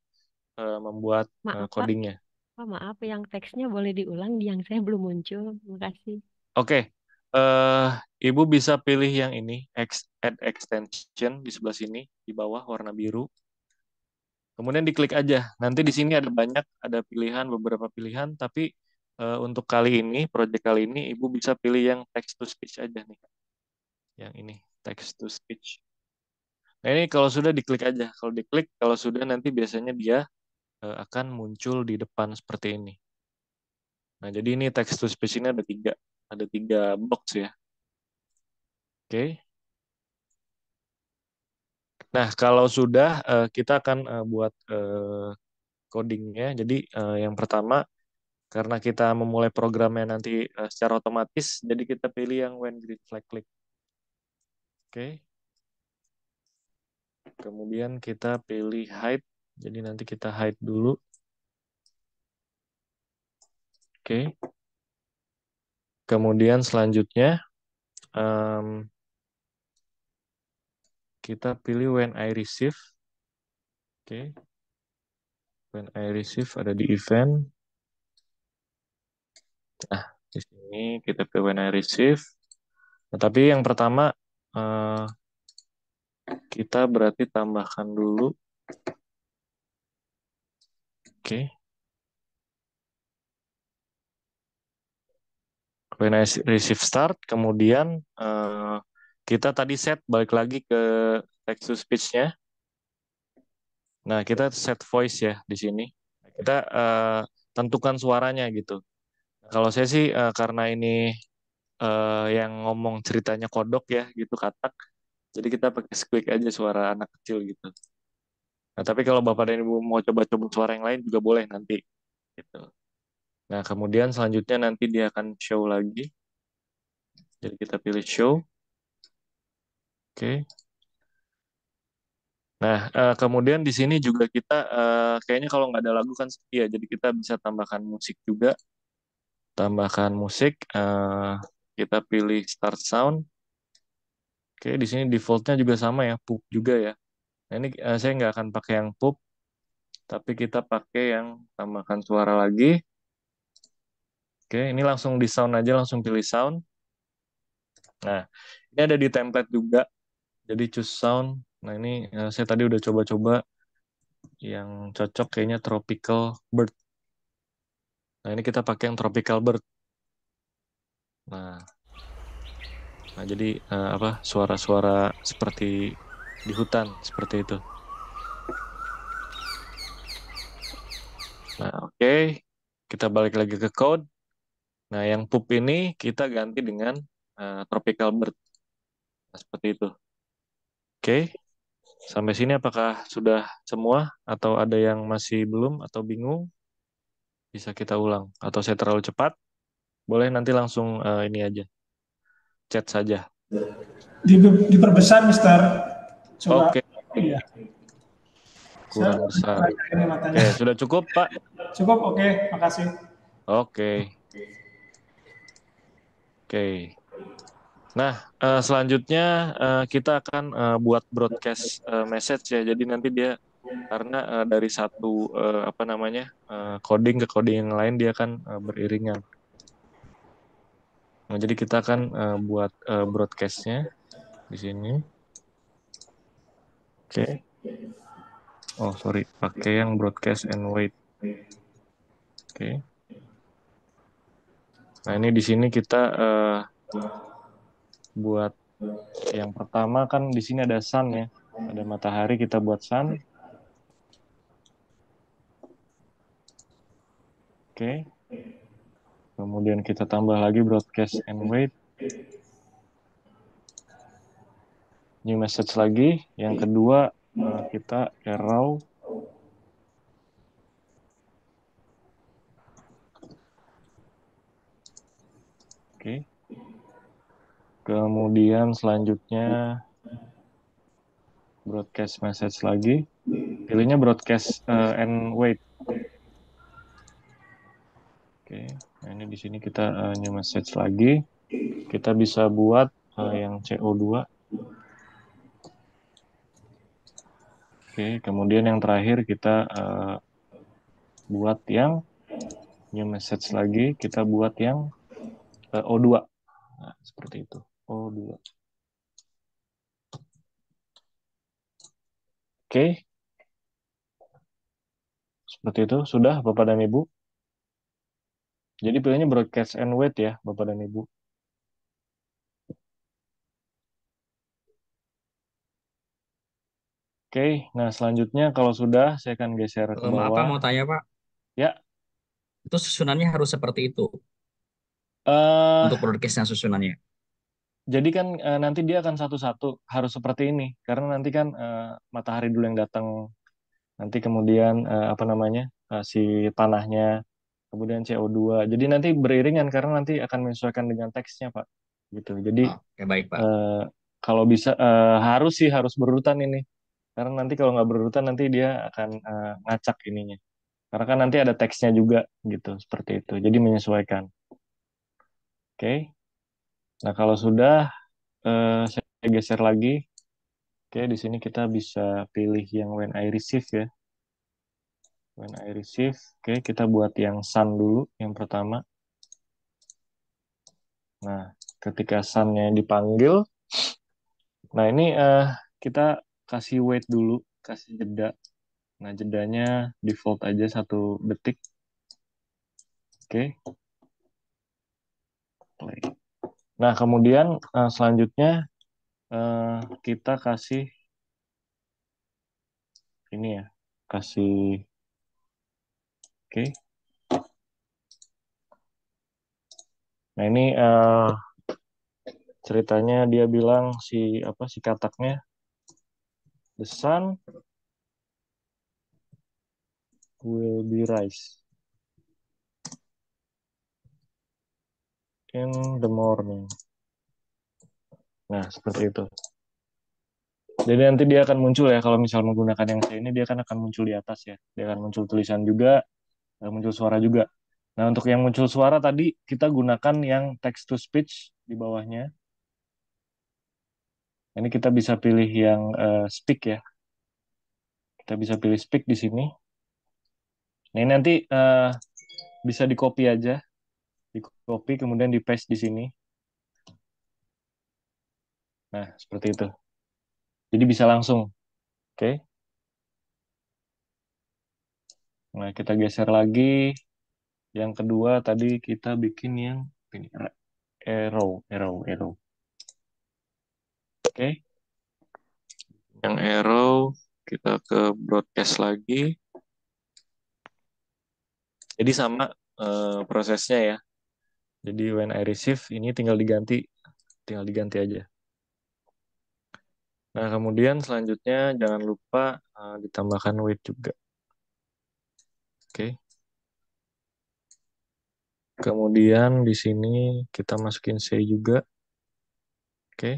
eh, membuat eh, codingnya. Oh, maaf, yang teksnya boleh diulang, yang saya belum muncul. Terima kasih. Oke, uh, Ibu bisa pilih yang ini, add extension di sebelah sini, di bawah warna biru. Kemudian diklik aja. Nanti di sini ada banyak, ada pilihan, beberapa pilihan, tapi uh, untuk kali ini, proyek kali ini, Ibu bisa pilih yang text to speech aja nih. Yang ini, text to speech. Nah ini kalau sudah diklik aja. Kalau diklik, kalau sudah nanti biasanya dia Eh, akan muncul di depan seperti ini. Nah, jadi ini text to speech ini ada tiga, ada tiga box ya. Oke. Okay. Nah, kalau sudah eh, kita akan eh, buat codingnya. Jadi yang pertama karena kita memulai programnya nanti secara otomatis, jadi kita pilih yang when green flag click. Oke. Okay. Kemudian kita pilih hide jadi nanti kita hide dulu. Oke. Kemudian selanjutnya um, kita pilih when I receive. Oke. When I receive ada di event. Nah, di sini kita pilih when I receive. Nah, tapi yang pertama uh, kita berarti tambahkan dulu Oke. When I receive start, kemudian uh, kita tadi set balik lagi ke text to speech-nya. Nah, kita set voice ya di sini. Kita uh, tentukan suaranya gitu. Kalau saya sih uh, karena ini uh, yang ngomong ceritanya kodok ya gitu katak. Jadi kita pakai squeak aja suara anak kecil gitu. Nah, tapi kalau Bapak dan Ibu mau coba-coba suara yang lain juga boleh nanti. Gitu. Nah, kemudian selanjutnya nanti dia akan show lagi. Jadi kita pilih show. Oke. Nah, eh, kemudian di sini juga kita, eh, kayaknya kalau nggak ada lagu kan sepi ya, jadi kita bisa tambahkan musik juga. Tambahkan musik, eh, kita pilih start sound. Oke, di sini defaultnya juga sama ya, pup juga ya. Nah, ini uh, saya nggak akan pakai yang pop, tapi kita pakai yang tambahkan suara lagi. Oke, ini langsung di sound aja, langsung pilih sound. Nah, ini ada di template juga. Jadi choose sound. Nah, ini uh, saya tadi udah coba-coba yang cocok kayaknya tropical bird. Nah, ini kita pakai yang tropical bird. Nah, nah jadi uh, apa suara-suara seperti di hutan seperti itu. Nah, oke, okay. kita balik lagi ke code. Nah, yang pup ini kita ganti dengan uh, tropical bird. Nah, seperti itu. Oke. Okay. Sampai sini apakah sudah semua atau ada yang masih belum atau bingung? Bisa kita ulang atau saya terlalu cepat? Boleh nanti langsung uh, ini aja. Chat saja. Diperbesar, Mister. Coba, Oke. Okay. Ya. Kurang besar. Oke, sudah cukup, Pak? Cukup, oke. Okay. Makasih. Oke. Oke. Nah, eh, selanjutnya eh, kita akan eh, buat broadcast message ya. Jadi nanti dia karena dari satu apa namanya coding ke coding yang lain dia akan beriringan. Nah, jadi kita akan buat uh, broadcastnya di sini. Oke. Oh, sorry. Pakai yang broadcast and wait. Oke. Okay. Nah, ini di sini kita uh, buat yang pertama kan di sini ada sun ya. Ada matahari kita buat sun. Oke. Okay. Kemudian kita tambah lagi broadcast and wait new message lagi. Yang kedua uh, kita arrow Oke. Okay. Kemudian selanjutnya broadcast message lagi. Pilihnya broadcast uh, and wait. Oke. Okay. Nah, ini di sini kita uh, new message lagi. Kita bisa buat uh, yang CO2 Oke, kemudian yang terakhir kita uh, buat yang new message lagi, kita buat yang uh, eh, O2. Nah, seperti itu, O2. Oke. Seperti itu, sudah Bapak dan Ibu. Jadi pilihnya broadcast and wait ya, Bapak dan Ibu. Oke, nah selanjutnya kalau sudah saya akan geser ke bawah. apa mau tanya Pak? Ya. Itu susunannya harus seperti itu Uh, untuk broadcastnya susunannya. Jadi kan uh, nanti dia akan satu-satu harus seperti ini karena nanti kan uh, matahari dulu yang datang, nanti kemudian uh, apa namanya uh, si tanahnya, kemudian CO2. Jadi nanti beriringan karena nanti akan menyesuaikan dengan teksnya Pak, gitu. Jadi Oke, baik Pak. Uh, kalau bisa uh, harus sih harus berurutan ini karena nanti kalau nggak berurutan nanti dia akan uh, ngacak ininya karena kan nanti ada teksnya juga gitu seperti itu jadi menyesuaikan oke okay. nah kalau sudah uh, saya geser lagi oke okay, di sini kita bisa pilih yang when I receive ya when I receive oke okay, kita buat yang sun dulu yang pertama nah ketika sunnya dipanggil nah ini uh, kita kasih wait dulu, kasih jeda. Nah, jedanya default aja satu detik. Oke. Okay. Nah, kemudian uh, selanjutnya uh, kita kasih ini ya, kasih oke. Okay. Nah, ini uh, ceritanya dia bilang si apa si kataknya The sun will be rise in the morning. Nah, seperti itu. Jadi nanti dia akan muncul ya kalau misal menggunakan yang saya ini dia akan akan muncul di atas ya. Dia akan muncul tulisan juga, akan eh, muncul suara juga. Nah, untuk yang muncul suara tadi kita gunakan yang text to speech di bawahnya. Ini kita bisa pilih yang uh, speak ya. Kita bisa pilih speak di sini. Ini nanti uh, bisa di copy aja. Di copy kemudian di paste di sini. Nah, seperti itu. Jadi bisa langsung. Oke. Okay. Nah, kita geser lagi. Yang kedua tadi kita bikin yang ini arrow, arrow, arrow. Oke. Yang arrow kita ke broadcast lagi. Jadi sama uh, prosesnya ya. Jadi when I receive ini tinggal diganti, tinggal diganti aja. Nah, kemudian selanjutnya jangan lupa uh, ditambahkan weight juga. Oke. Okay. Kemudian di sini kita masukin C juga. Oke. Okay.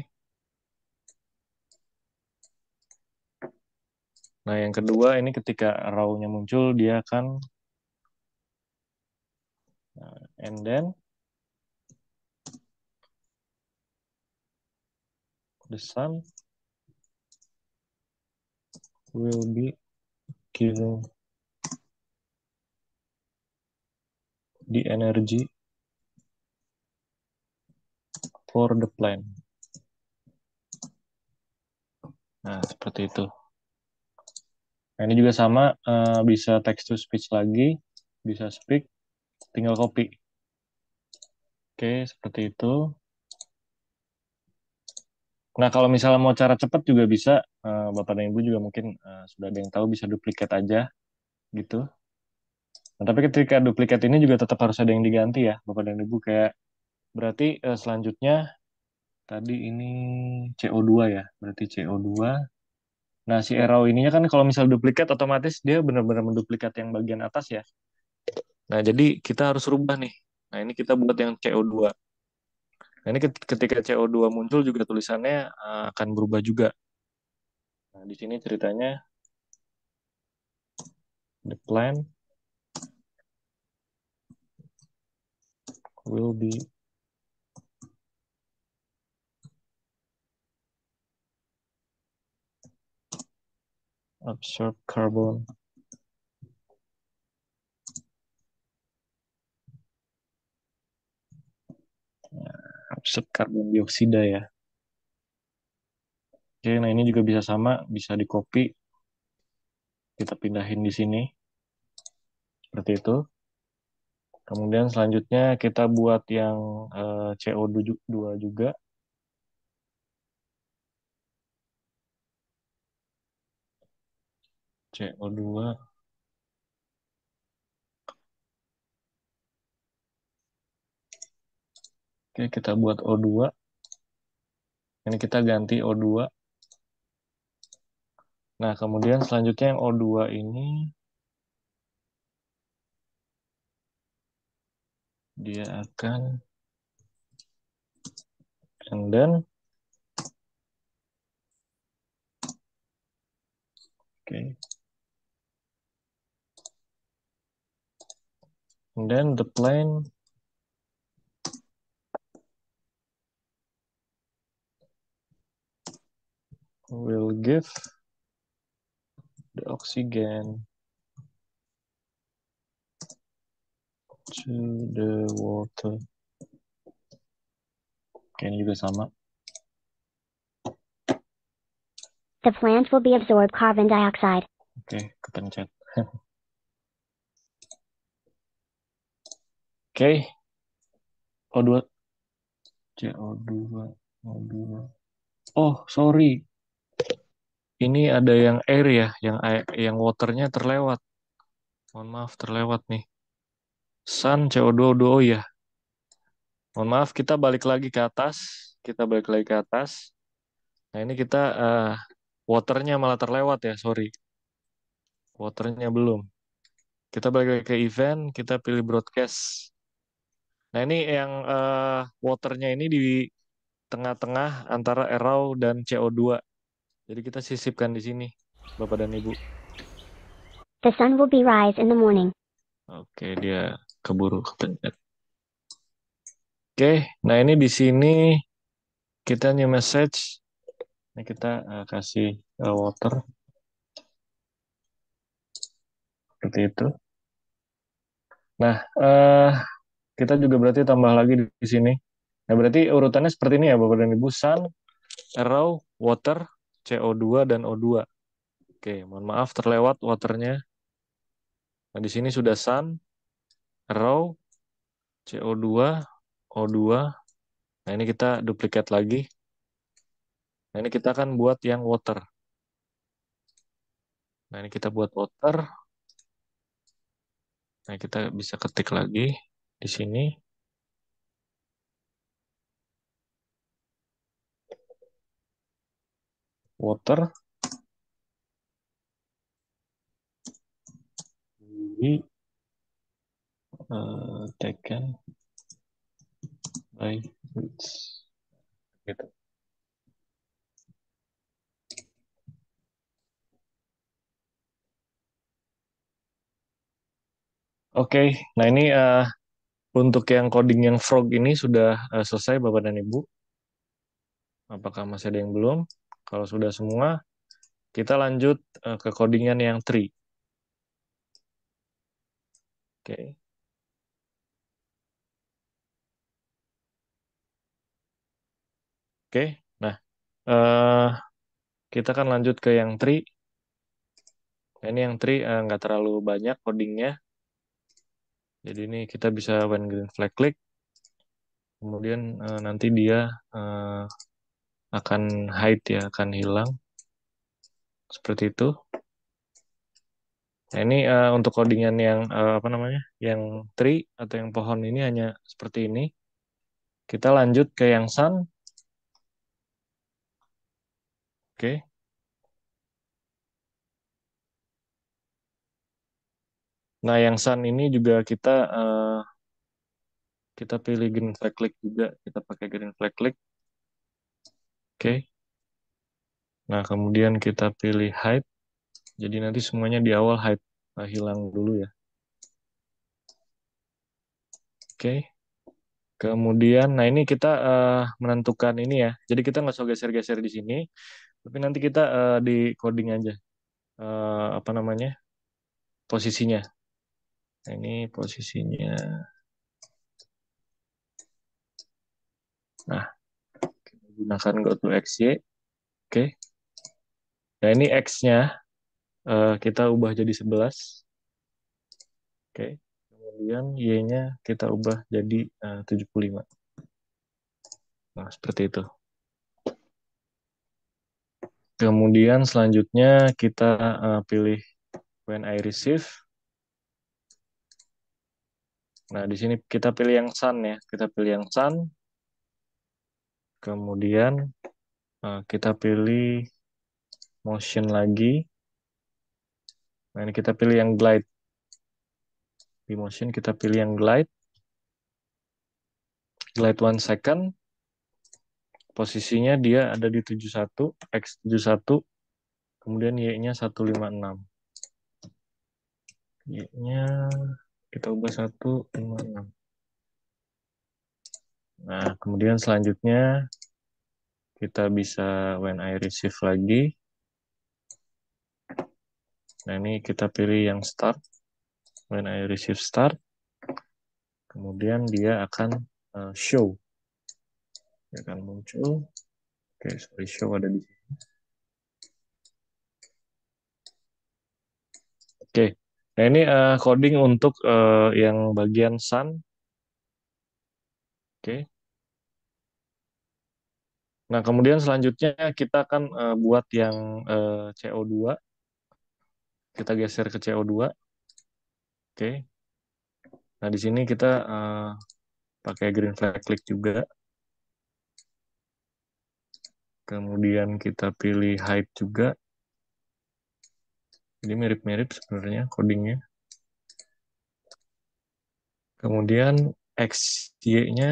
Nah, yang kedua ini ketika row-nya muncul, dia akan nah, and then the sun will be given the energy for the plant. Nah, seperti itu. Nah, ini juga sama uh, bisa text to speech lagi, bisa speak, tinggal copy. Oke, seperti itu. Nah, kalau misalnya mau cara cepat juga bisa, uh, Bapak dan Ibu juga mungkin uh, sudah ada yang tahu bisa duplikat aja, gitu. Nah, tapi ketika duplikat ini juga tetap harus ada yang diganti ya, Bapak dan Ibu. Kayak berarti uh, selanjutnya tadi ini CO2 ya, berarti CO2 Nah, si arrow ininya kan kalau misal duplikat otomatis dia benar-benar menduplikat yang bagian atas ya. Nah, jadi kita harus rubah nih. Nah, ini kita buat yang CO2. Nah, ini ketika CO2 muncul juga tulisannya eh, akan berubah juga. Nah, di sini ceritanya the plan will be absorb carbon. Ya, absorb karbon dioksida ya. Oke, nah ini juga bisa sama, bisa di copy. Kita pindahin di sini. Seperti itu. Kemudian selanjutnya kita buat yang eh, CO2 juga. CO2 oke kita buat O2 ini kita ganti O2 nah kemudian selanjutnya yang O2 ini dia akan and then okay And then the plane will give the oxygen to the water. Can you sum up? The plant will be absorb carbon dioxide. okay, kepencet. [laughs] Oke. Okay. O2 CO2 O2. Oh, sorry. Ini ada yang air ya, yang air, yang waternya terlewat. Mohon maaf terlewat nih. Sun CO2 O2 ya. Mohon maaf kita balik lagi ke atas, kita balik lagi ke atas. Nah, ini kita uh, waternya malah terlewat ya, sorry. Waternya belum. Kita balik lagi ke event, kita pilih broadcast. Nah ini yang uh, waternya ini di tengah-tengah antara Arrow dan CO2. Jadi kita sisipkan di sini, Bapak dan Ibu. The sun will be rise in the morning. Oke, dia keburu kepencet. Oke, nah ini di sini kita new message. Ini kita uh, kasih uh, water. Seperti itu. Nah, uh, kita juga berarti tambah lagi di, di sini. Nah, berarti urutannya seperti ini ya, Bapak dan Ibu. Sun, arrow, water, CO2, dan O2. Oke, mohon maaf terlewat waternya. Nah, di sini sudah sun, arrow, CO2, O2. Nah, ini kita duplikat lagi. Nah, ini kita akan buat yang water. Nah, ini kita buat water. Nah, kita bisa ketik lagi di sini. Water. We uh, taken by which. Gitu. Oke, okay. nah ini uh, untuk yang coding yang frog ini sudah eh, selesai Bapak dan Ibu. Apakah masih ada yang belum? Kalau sudah semua, kita lanjut eh, ke codingan yang tree. Oke. Okay. Oke, okay, nah uh, kita akan lanjut ke yang tree. Nah, ini yang tree uh, nggak terlalu banyak codingnya, jadi ini kita bisa when green flag click, kemudian uh, nanti dia uh, akan hide ya, akan hilang. Seperti itu. Nah, ini uh, untuk codingan yang uh, apa namanya? Yang tree atau yang pohon ini hanya seperti ini. Kita lanjut ke yang sun. Oke. Nah, yang Sun ini juga kita uh, kita pilih green flag click juga, kita pakai green flag click. Oke. Okay. Nah, kemudian kita pilih hide. Jadi nanti semuanya di awal hide, nah, hilang dulu ya. Oke. Okay. Kemudian, nah ini kita uh, menentukan ini ya. Jadi kita nggak usah geser-geser di sini, tapi nanti kita uh, di coding aja. Uh, apa namanya? posisinya ini posisinya. Nah, kita gunakan x XY. Oke. Nah, ini X-nya uh, kita ubah jadi 11. Oke. Kemudian Y-nya kita ubah jadi eh, uh, 75. Nah, seperti itu. Kemudian selanjutnya kita uh, pilih when I receive Nah, di sini kita pilih yang sun ya. Kita pilih yang sun. Kemudian eh, kita pilih motion lagi. Nah, ini kita pilih yang glide. Di motion kita pilih yang glide. Glide one second. Posisinya dia ada di 71, X71. Kemudian Y-nya 156. Y-nya kita ubah satu 5, 6. Nah, kemudian selanjutnya kita bisa when I receive lagi. Nah, ini kita pilih yang start. When I receive start. Kemudian dia akan uh, show. Dia akan muncul. Oke, okay, sorry, show ada di sini. Oke. Okay. Nah ini uh, coding untuk uh, yang bagian sun. Oke. Nah kemudian selanjutnya kita akan uh, buat yang CO2. Kita geser ke CO2. Oke. Nah di sini kita pakai green flag click juga. Kemudian kita pilih height juga. Jadi mirip-mirip sebenarnya codingnya. Kemudian x y nya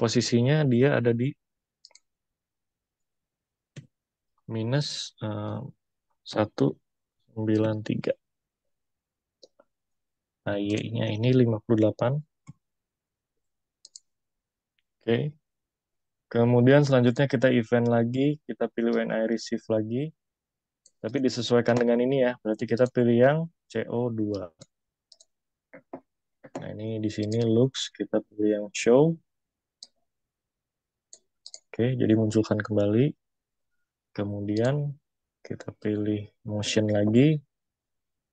posisinya dia ada di minus eh, satu sembilan tiga. Nah, Y-nya ini 58. Oke. Kemudian selanjutnya kita event lagi, kita pilih when I receive lagi. Tapi disesuaikan dengan ini ya. Berarti kita pilih yang CO2. Nah, ini di sini looks kita pilih yang show. Oke, jadi munculkan kembali. Kemudian kita pilih motion lagi.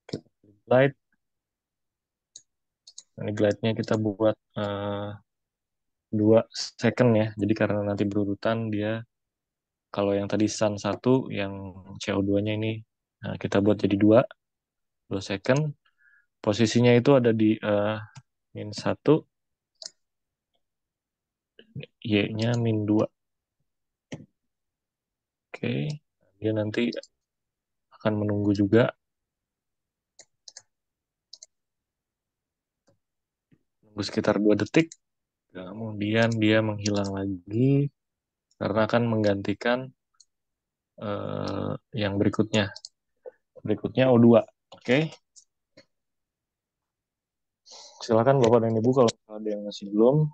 Kita pilih glide. Ini glide-nya kita buat uh, eh, 2 second ya. Jadi karena nanti berurutan dia kalau yang tadi sun 1, yang CO2-nya ini nah, kita buat jadi 2, 2 second. Posisinya itu ada di uh, min 1, Y-nya min 2. Oke, dia nanti akan menunggu juga sekitar dua detik kemudian dia menghilang lagi karena akan menggantikan uh, yang berikutnya. Berikutnya O2. Oke. Okay? Silakan Bapak dan Ibu kalau ada yang masih belum.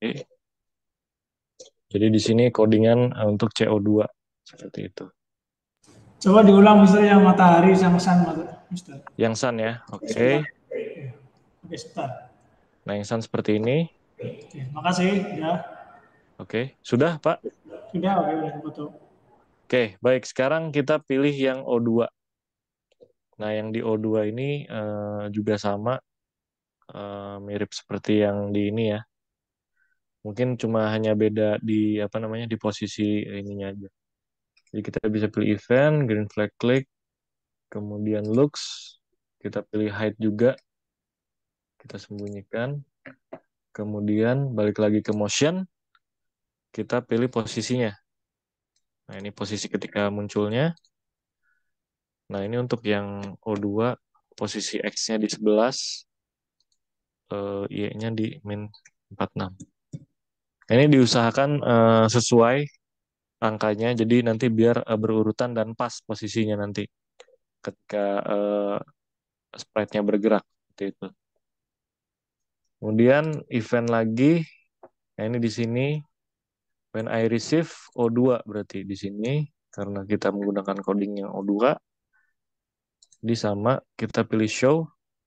Oke. Okay. Jadi di sini codingan eh, untuk CO2 seperti itu. Coba diulang Mister yang matahari yang sun Mister. Yang sun ya. Oke. Okay. Oke, sebentar. Nah, yang sun seperti ini. Oke, makasih ya. Oke, sudah Pak? Sudah, oke, betul. Oke, baik. Sekarang kita pilih yang O2. Nah, yang di O2 ini uh, juga sama, uh, mirip seperti yang di ini ya. Mungkin cuma hanya beda di apa namanya di posisi ininya aja. Jadi kita bisa pilih event, green flag click, kemudian looks, kita pilih hide juga, kita sembunyikan, kemudian balik lagi ke motion, kita pilih posisinya. Nah, ini posisi ketika munculnya. Nah, ini untuk yang O2, posisi X-nya di 11, eh, Y-nya di min 46. Nah, ini diusahakan eh, sesuai angkanya, jadi nanti biar eh, berurutan dan pas posisinya nanti ketika eh, nya bergerak. Seperti itu. Kemudian event lagi, nah ini di sini when I receive O2 berarti di sini karena kita menggunakan coding yang O2 di sama kita pilih show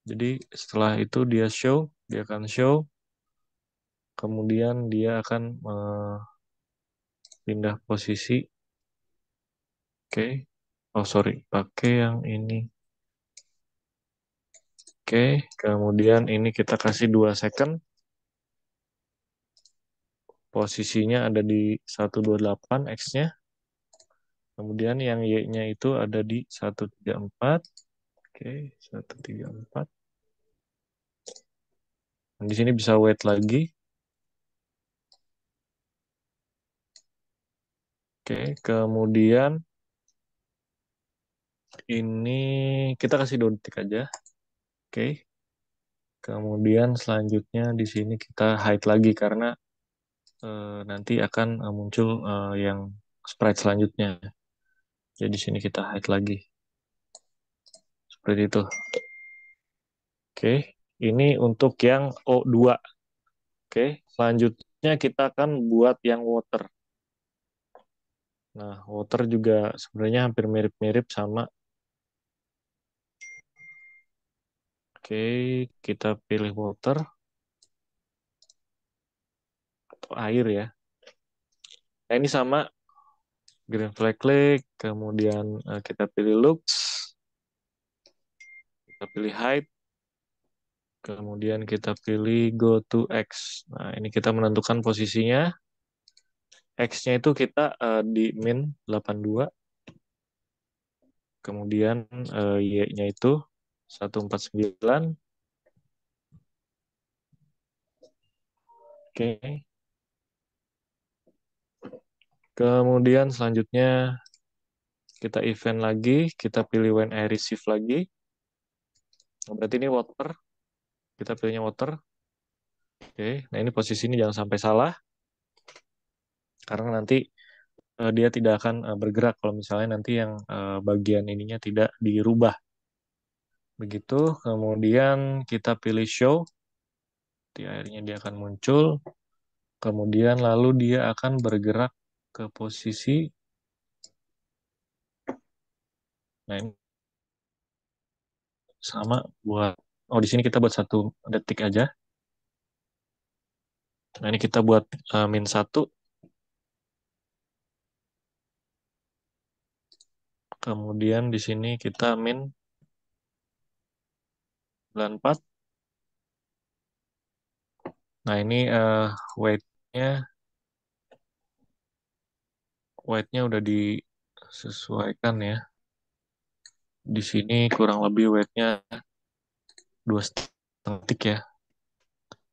jadi setelah itu dia show dia akan show kemudian dia akan eh, pindah posisi oke okay. oh sorry pakai yang ini oke okay. kemudian ini kita kasih dua second posisinya ada di 128 X-nya. Kemudian yang Y-nya itu ada di 134. Oke, 134. Dan di sini bisa wait lagi. Oke, kemudian ini kita kasih dua detik aja. Oke. Kemudian selanjutnya di sini kita hide lagi karena uh, nanti akan eh, muncul uh, yang sprite selanjutnya. Jadi sini kita hide lagi. Seperti itu. Oke, ini untuk yang O2. Oke, selanjutnya kita akan buat yang water. Nah, water juga sebenarnya hampir mirip-mirip sama Oke, kita pilih water air ya. Nah, ini sama green flag click, kemudian uh, kita pilih looks, kita pilih height, kemudian kita pilih go to X. Nah, ini kita menentukan posisinya. X-nya itu kita uh, di min 82. Kemudian uh, Y-nya itu 149. Oke. Okay. Kemudian selanjutnya kita event lagi, kita pilih when I receive lagi. Berarti ini water, kita pilihnya water. Oke, nah ini posisi ini jangan sampai salah, karena nanti uh, dia tidak akan uh, bergerak kalau misalnya nanti yang uh, bagian ininya tidak dirubah. Begitu, kemudian kita pilih show, di akhirnya dia akan muncul, kemudian lalu dia akan bergerak ke posisi nah sama buat oh di sini kita buat satu detik aja nah ini kita buat uh, min satu kemudian di sini kita min 94 nah ini uh, weightnya weight-nya udah disesuaikan ya. Di sini kurang lebih dua titik ya,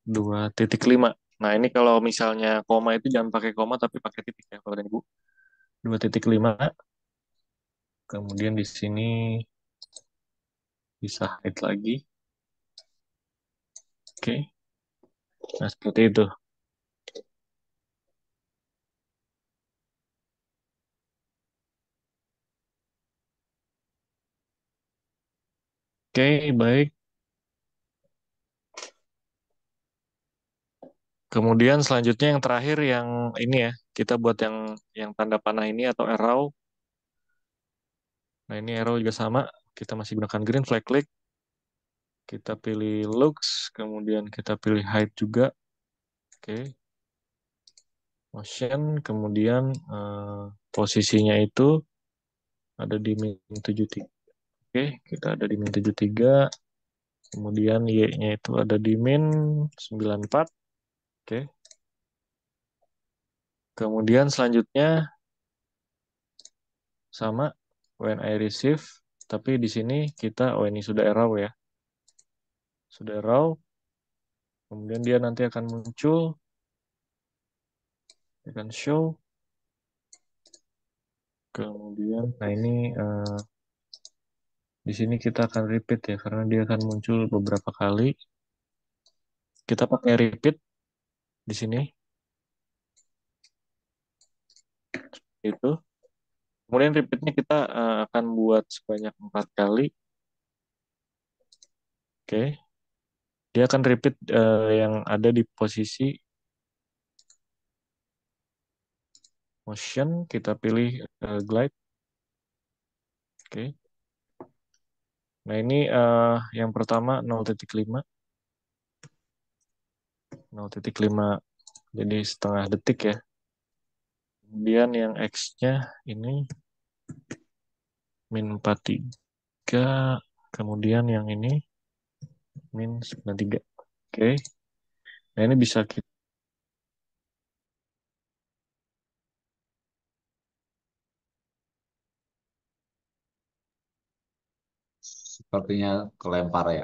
dua titik lima. Nah, ini kalau misalnya koma itu jangan pakai koma tapi pakai titik ya, Bapak dan titik lima. Kemudian di sini bisa hide lagi. Oke. Okay. Nah, seperti itu. Oke, baik. Kemudian selanjutnya yang terakhir yang ini ya, kita buat yang yang tanda panah ini atau arrow. Nah ini arrow juga sama, kita masih gunakan green flag click. Kita pilih looks, kemudian kita pilih height juga. Oke. Motion, kemudian uh, posisinya itu ada di min 73. Oke, kita ada di min 73. Kemudian Y-nya itu ada di min 94. Oke. Kemudian selanjutnya sama when I receive, tapi di sini kita oh ini sudah error ya. Sudah error. Kemudian dia nanti akan muncul akan show. Kemudian nah ini uh, di sini kita akan repeat ya, karena dia akan muncul beberapa kali. Kita pakai repeat di sini. Itu. Kemudian repeatnya kita eh, akan buat sebanyak empat kali. Oke. Dia akan repeat eh, yang ada di posisi motion. Kita pilih eh, glide. Oke. Nah ini uh, yang pertama 0.5. 0.5 jadi setengah detik ya. Kemudian yang X-nya ini min 43. Kemudian yang ini min 93. Oke. Okay. Nah ini bisa kita Sepertinya kelempar ya.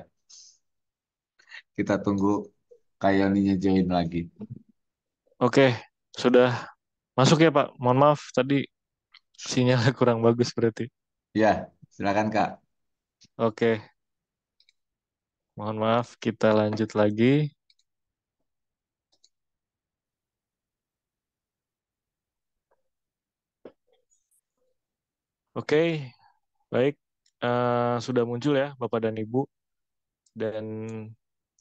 Kita tunggu Kayoninya join lagi. Oke, sudah masuk ya Pak. Mohon maaf tadi sinyal kurang bagus berarti. Ya, silakan Kak. Oke. Mohon maaf, kita lanjut lagi. Oke, baik. Eh, sudah muncul ya Bapak dan Ibu. Dan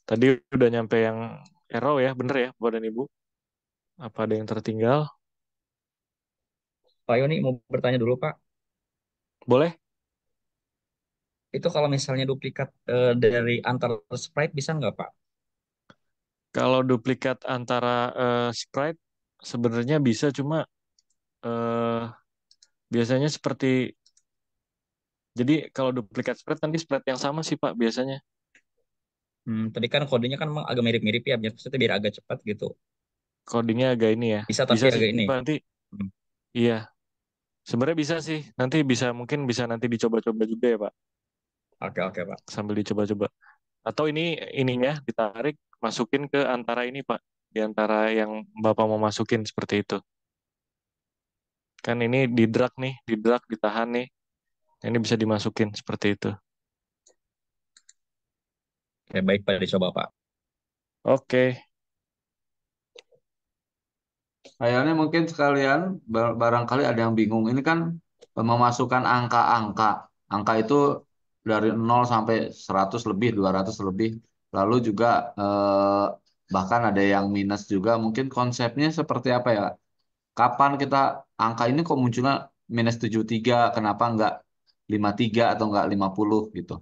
tadi sudah nyampe yang error ya, bener ya Bapak dan Ibu? Apa ada yang tertinggal? Pak Yoni mau bertanya dulu Pak. Boleh? Itu kalau misalnya duplikat uh, dari antar sprite bisa nggak Pak? Kalau duplikat antara uh, sprite sebenarnya bisa cuma uh, biasanya seperti jadi kalau duplikat spread nanti spread yang sama sih Pak biasanya. Hmm, tadi kan kodenya kan agak mirip-mirip ya, maksudnya biar agak cepat gitu. Kodenya agak ini ya. Bisa tapi bisa agak ini. Pak, nanti hmm. iya. Sebenarnya bisa sih. Nanti bisa mungkin bisa nanti dicoba-coba juga ya, Pak. Oke, oke, Pak. Sambil dicoba-coba. Atau ini ininya ditarik masukin ke antara ini, Pak. Di antara yang Bapak mau masukin seperti itu. Kan ini di drag nih, di drag ditahan nih ini bisa dimasukin seperti itu. Oke, baik Pak dicoba Pak. Oke. Kayaknya mungkin sekalian barangkali ada yang bingung. Ini kan memasukkan angka-angka. Angka itu dari 0 sampai 100 lebih, 200 lebih. Lalu juga eh, bahkan ada yang minus juga. Mungkin konsepnya seperti apa ya? Kapan kita angka ini kok munculnya minus 73? Kenapa enggak 53 atau enggak 50 gitu.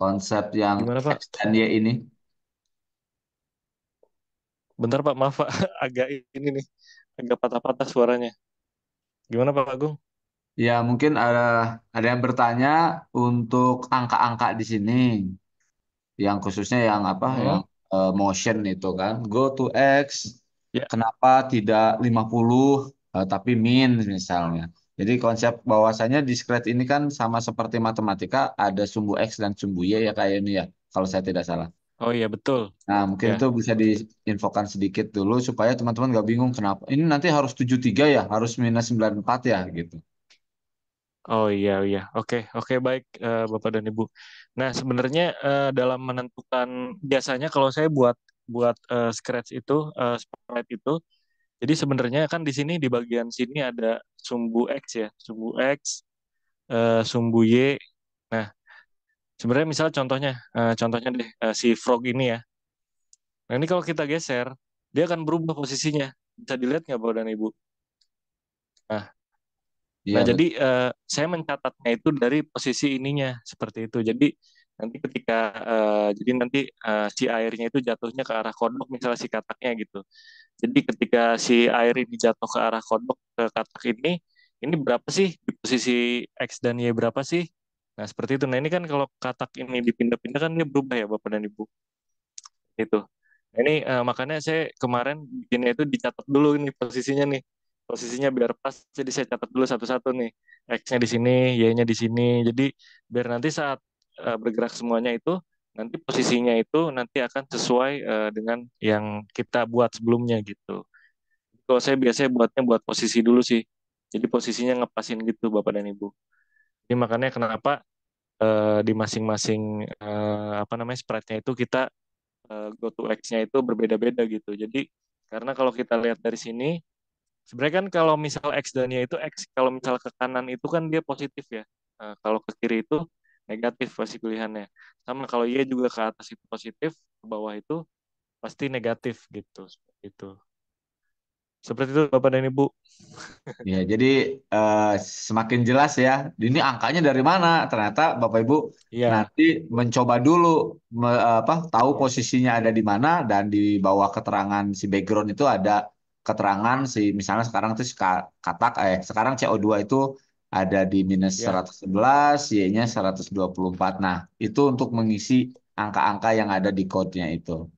Konsep yang Gimana, Pak? dan Y ini. Bentar Pak, maaf Pak, [laughs] agak ini nih, agak patah-patah suaranya. Gimana Pak Agung? Ya mungkin ada ada yang bertanya untuk angka-angka di sini, yang khususnya yang apa, hmm. yang eh, motion itu kan, go to X, ya. Kenapa tidak 50 puluh eh, tapi min misalnya? Jadi konsep bahwasanya diskret ini kan sama seperti matematika ada sumbu X dan sumbu Y ya kayak ya, ini ya kalau saya tidak salah. Oh iya betul. Nah mungkin ya. itu bisa diinfokan sedikit dulu supaya teman-teman gak bingung kenapa ini nanti harus tujuh tiga ya harus minus sembilan empat ya gitu. Oh iya iya oke oke baik eh, bapak dan ibu. Nah sebenarnya eh, dalam menentukan biasanya kalau saya buat buat uh, scratch itu uh, spread itu, jadi sebenarnya kan di sini di bagian sini ada sumbu X ya, sumbu X, uh, sumbu Y. Nah, sebenarnya misal contohnya, uh, contohnya deh uh, si frog ini ya. Nah ini kalau kita geser, dia akan berubah posisinya. Bisa dilihat nggak Bapak dan Ibu? Nah, ya, nah jadi uh, saya mencatatnya itu dari posisi ininya seperti itu. Jadi nanti ketika uh, jadi nanti uh, si airnya itu jatuhnya ke arah kodok misalnya si kataknya gitu jadi ketika si air ini jatuh ke arah kodok ke katak ini ini berapa sih di posisi x dan y berapa sih nah seperti itu nah ini kan kalau katak ini dipindah-pindah kan dia berubah ya bapak dan ibu itu nah, ini uh, makanya saya kemarin bikinnya itu dicatat dulu ini posisinya nih posisinya biar pas jadi saya catat dulu satu-satu nih x-nya di sini y-nya di sini jadi biar nanti saat uh, bergerak semuanya itu nanti posisinya itu nanti akan sesuai uh, dengan yang kita buat sebelumnya gitu. Kalau saya biasanya buatnya buat posisi dulu sih. Jadi posisinya ngepasin gitu Bapak dan Ibu. Jadi makanya kenapa uh, di masing-masing uh, apa namanya spreadnya itu kita uh, go to X-nya itu berbeda-beda gitu. Jadi karena kalau kita lihat dari sini sebenarnya kan kalau misal X dan Y itu X kalau misal ke kanan itu kan dia positif ya. Uh, kalau ke kiri itu negatif pasti pilihannya sama kalau iya juga ke atas itu positif ke bawah itu pasti negatif gitu itu seperti itu Bapak dan Ibu. [laughs] Ya, jadi uh, semakin jelas ya. Ini angkanya dari mana? Ternyata Bapak Ibu ya. nanti mencoba dulu me, apa tahu posisinya ada di mana dan di bawah keterangan si background itu ada keterangan si misalnya sekarang itu katak eh sekarang CO2 itu ada di minus ya. 111, Y-nya 124. Nah, itu untuk mengisi angka-angka yang ada di code-nya itu.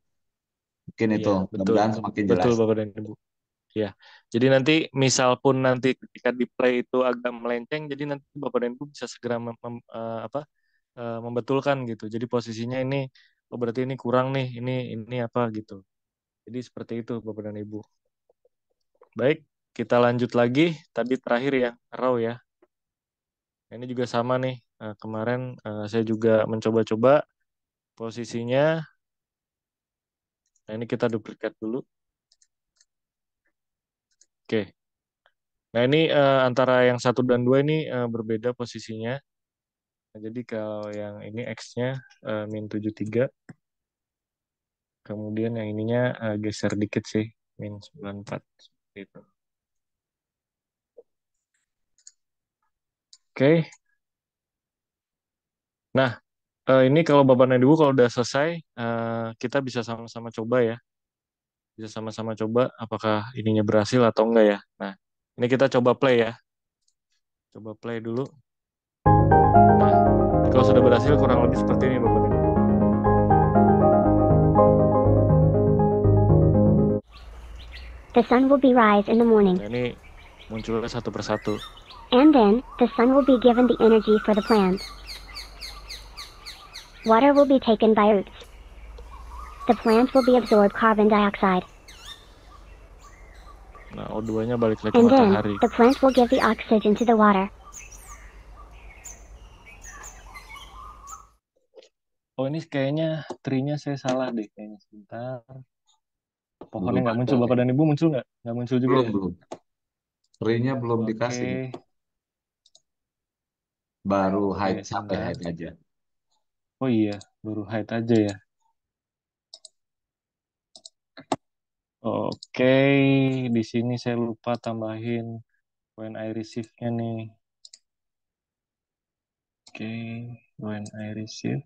Mungkin ya, itu, mudah-mudahan semakin jelas. Betul, Bapak dan Ibu. Ya, jadi nanti misal pun nanti ketika di play itu agak melenceng, jadi nanti Bapak dan Ibu bisa segera mem, mem, eh, apa, eh, membetulkan gitu. Jadi posisinya ini, oh berarti ini kurang nih, ini ini apa gitu. Jadi seperti itu Bapak dan Ibu. Baik, kita lanjut lagi. Tadi terakhir ya, row ya. Nah, ini juga sama nih uh, kemarin uh, saya juga mencoba-coba posisinya nah ini kita duplikat dulu oke nah ini uh, antara yang satu dan dua ini uh, berbeda posisinya nah, jadi kalau yang ini x-nya uh, min tiga, kemudian yang ininya uh, geser dikit sih min 94 seperti itu Oke. Nah, eh, ini kalau Bapak dulu kalau udah selesai, eh, kita bisa sama-sama coba ya. Bisa sama-sama coba apakah ininya berhasil atau enggak ya. Nah, ini kita coba play ya. Coba play dulu. Nah, kalau sudah berhasil kurang lebih seperti ini Bapak The sun will be rise in the morning. Nah, ini munculnya satu persatu and then, the sun will be given the energy for the plants. Water will be taken by roots. The plant will be absorbed carbon dioxide. Nah, O2-nya balik lagi And then, matahari. the plant will give the oxygen to the water. Oh, ini kayaknya trinya saya salah deh kayaknya sebentar. Pohonnya nggak muncul, Bapak dan Ibu muncul nggak? Nggak muncul juga belum, ya? Belum, Trinya belum okay. dikasih baru hide ya, iya, sampai height aja. Oh iya, baru hide aja ya. Oke, di sini saya lupa tambahin when I receive-nya nih. Oke, when I receive,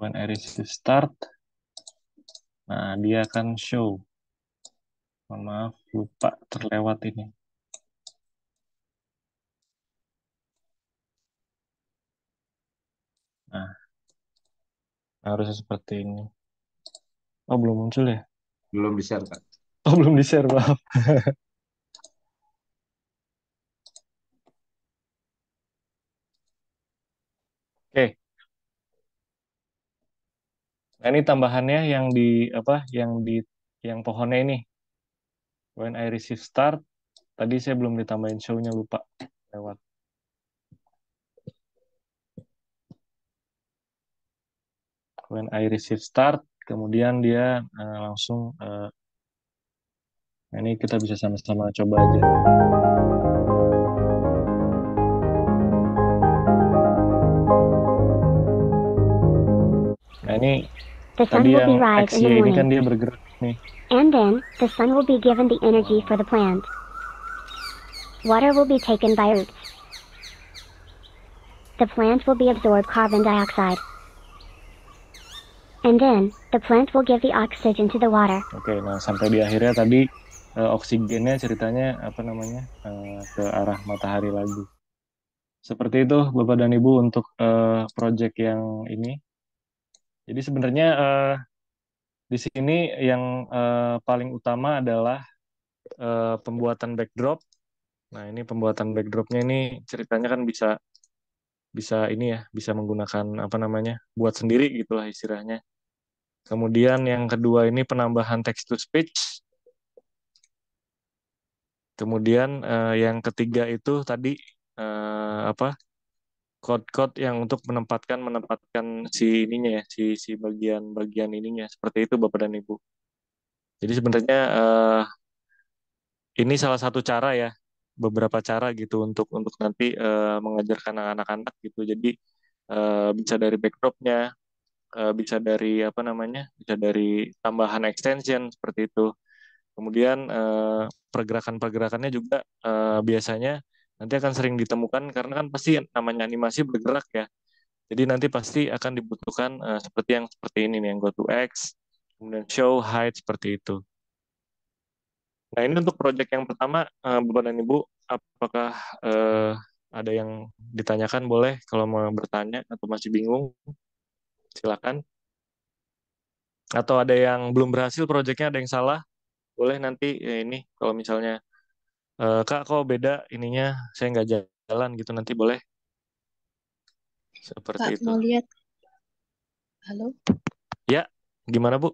when I receive start. Nah, dia akan show. Mohon maaf, lupa terlewat ini. Nah, harusnya seperti ini. Oh, belum muncul ya? Belum di-share, Kak. Oh, belum di-share, maaf. [laughs] Oke. Nah, ini tambahannya yang di apa? Yang di yang pohonnya ini. When I receive start, tadi saya belum ditambahin show-nya lupa lewat. when I receive start kemudian dia uh, langsung uh, nah ini kita bisa sama-sama coba aja nah ini the sun yang will be rise in the morning. ini kan dia bergerak nih and then the sun will be given the energy for the plant water will be taken by roots the plant will be absorbed carbon dioxide and then the plant will give the oxygen to the water. Oke, okay, nah sampai di akhirnya tadi uh, oksigennya ceritanya apa namanya uh, ke arah matahari lagi. Seperti itu Bapak dan Ibu untuk uh, eh, proyek yang ini. Jadi sebenarnya uh, di sini yang uh, paling utama adalah uh, pembuatan backdrop. Nah ini pembuatan backdropnya ini ceritanya kan bisa bisa ini ya bisa menggunakan apa namanya buat sendiri gitulah istilahnya Kemudian yang kedua ini penambahan text to speech. Kemudian eh, yang ketiga itu tadi eh, apa? Code-code yang untuk menempatkan menempatkan si ininya ya, si si bagian-bagian ininya seperti itu Bapak dan Ibu. Jadi sebenarnya eh, ini salah satu cara ya, beberapa cara gitu untuk untuk nanti eh, mengajarkan anak-anak gitu. Jadi eh, bisa dari backdropnya, Eh, bisa dari apa namanya bisa dari tambahan extension seperti itu kemudian eh, pergerakan-pergerakannya juga eh, biasanya nanti akan sering ditemukan karena kan pasti namanya animasi bergerak ya jadi nanti pasti akan dibutuhkan seperti yang seperti ini nih yang go to X kemudian show hide seperti itu nah ini untuk proyek yang pertama bapak dan ibu apakah ada yang ditanyakan boleh kalau mau bertanya atau masih bingung silakan. Atau ada yang belum berhasil proyeknya, ada yang salah, boleh nanti ya ini kalau misalnya e, kak kok beda ininya, saya nggak jalan gitu nanti boleh. Seperti kak, itu. mau lihat? Halo. Ya, gimana Bu?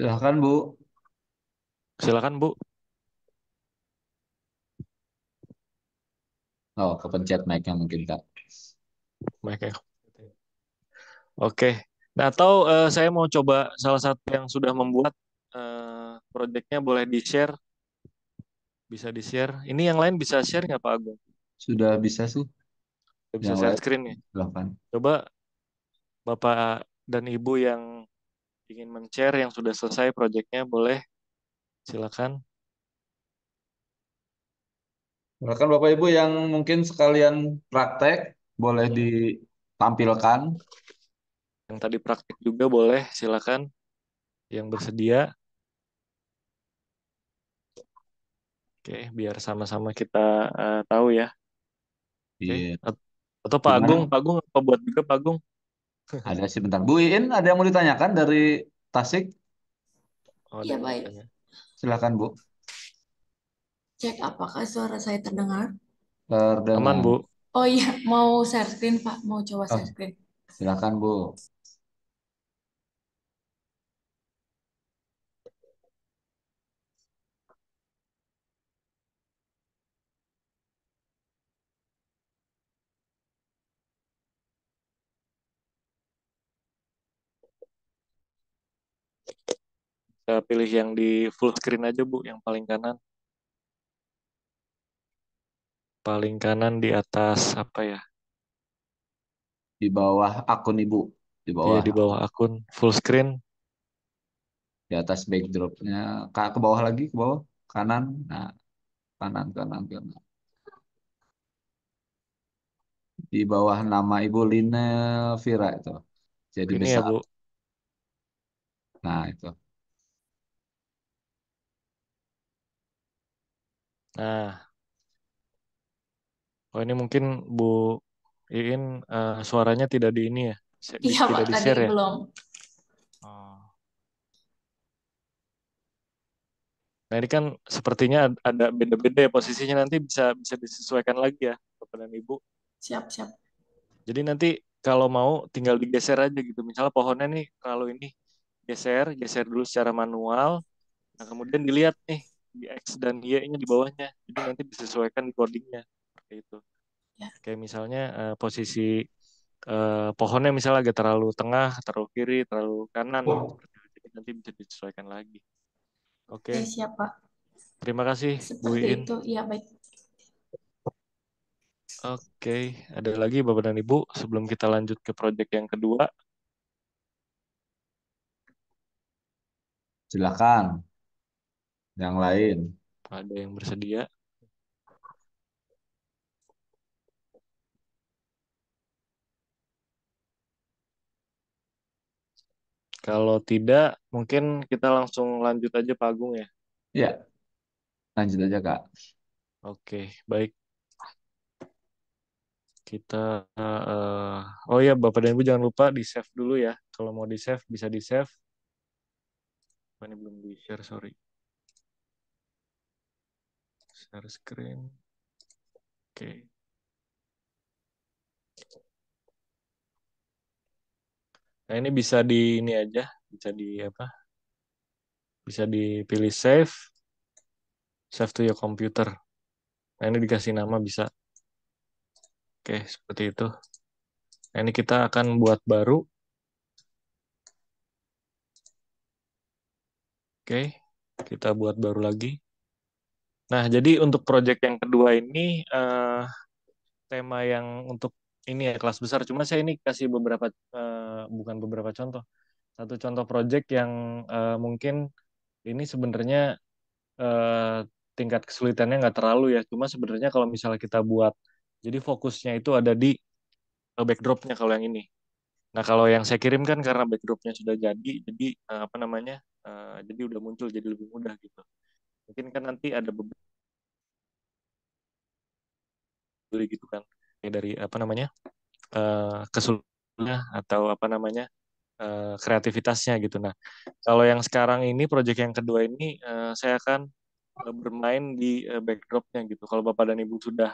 silakan Bu. Silakan, Bu. Oh, kepencet mic-nya mungkin, Kak. Mic-nya. Ya. Oke. Nah, atau uh, saya mau coba salah satu yang sudah membuat uh, eh, proyeknya boleh di-share. Bisa di-share. Ini yang lain bisa share nggak, Pak Agung? Sudah bisa sih. Sudah bisa share screen ya? Silahkan. Coba Bapak dan Ibu yang ingin men-share yang sudah selesai proyeknya boleh silakan. Silakan Bapak Ibu yang mungkin sekalian praktek boleh iya. ditampilkan. Yang tadi praktek juga boleh, silakan yang bersedia. Oke, biar sama-sama kita uh, tahu ya. Oke. Yeah. Atau Pak Agung, Pak Agung apa buat juga Pak Agung? Ada sih bentar. Bu Iin, ada yang mau ditanyakan dari Tasik? Oh, iya, baik. Silakan, Bu. Cek apakah suara saya terdengar? Terdengar. Aman, Bu. Oh iya, mau share screen, Pak. Mau coba ah, share screen. Silakan, Bu. pilih yang di full screen aja, Bu, yang paling kanan paling kanan di atas apa ya? Di bawah akun Ibu, di Iya bawah di bawah akun full screen. di atas backdropnya ke, ke bawah lagi ke bawah kanan nah kanan kanan kanan di bawah nama Ibu Lina Vira itu jadi Ini ya Bu. nah itu Nah Oh ini mungkin Bu Iin uh, suaranya tidak di ini ya? Di, iya tidak Pak, di share tadi ya? belum. Oh. Nah ini kan sepertinya ada beda-beda ya posisinya nanti bisa bisa disesuaikan lagi ya Bapak dan Ibu. Siap siap. Jadi nanti kalau mau tinggal digeser aja gitu. Misalnya pohonnya nih kalau ini geser geser dulu secara manual. Nah kemudian dilihat nih di X dan Y-nya di bawahnya. Jadi nanti disesuaikan di codingnya itu ya. kayak misalnya uh, posisi uh, pohonnya misalnya agak terlalu tengah terlalu kiri terlalu kanan oh. jadi nanti bisa disesuaikan lagi oke okay. ya, siapa terima kasih Seperti Bu itu ya baik oke okay. ada lagi bapak dan ibu sebelum kita lanjut ke proyek yang kedua silakan yang lain ada yang bersedia Kalau tidak, mungkin kita langsung lanjut aja Pak Agung ya. Ya, lanjut aja Kak. Oke, baik. Kita, uh, oh ya Bapak dan Ibu jangan lupa di save dulu ya. Kalau mau di save bisa di save. Ini belum di share, sorry. Share screen. Oke. Okay. Nah ini bisa di ini aja, bisa di apa? Bisa dipilih save, save to your computer. Nah ini dikasih nama bisa. Oke seperti itu. Nah ini kita akan buat baru. Oke kita buat baru lagi. Nah jadi untuk project yang kedua ini eh, tema yang untuk ini ya kelas besar cuma saya ini kasih beberapa uh, bukan beberapa contoh satu contoh project yang uh, mungkin ini sebenarnya uh, tingkat kesulitannya nggak terlalu ya cuma sebenarnya kalau misalnya kita buat jadi fokusnya itu ada di uh, backdropnya kalau yang ini nah kalau yang saya kirim kan karena backdropnya sudah jadi jadi uh, apa namanya uh, jadi udah muncul jadi lebih mudah gitu mungkin kan nanti ada beberapa gitu kan dari apa namanya uh, eh, kesulitannya atau apa namanya uh, kreativitasnya gitu. Nah, kalau yang sekarang ini proyek yang kedua ini uh, saya akan uh, bermain di uh, backdropnya gitu. Kalau bapak dan ibu sudah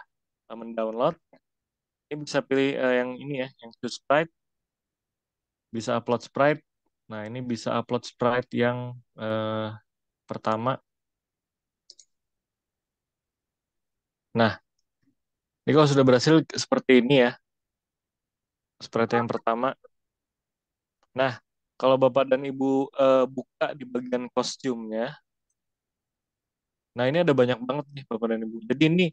uh, mendownload, ini bisa pilih uh, yang ini ya, yang choose sprite, bisa upload sprite. Nah, ini bisa upload sprite yang uh, pertama. Nah, ini kalau sudah berhasil seperti ini ya. Seperti yang pertama. Nah, kalau Bapak dan Ibu uh, buka di bagian kostumnya. Nah, ini ada banyak banget nih Bapak dan Ibu. Jadi ini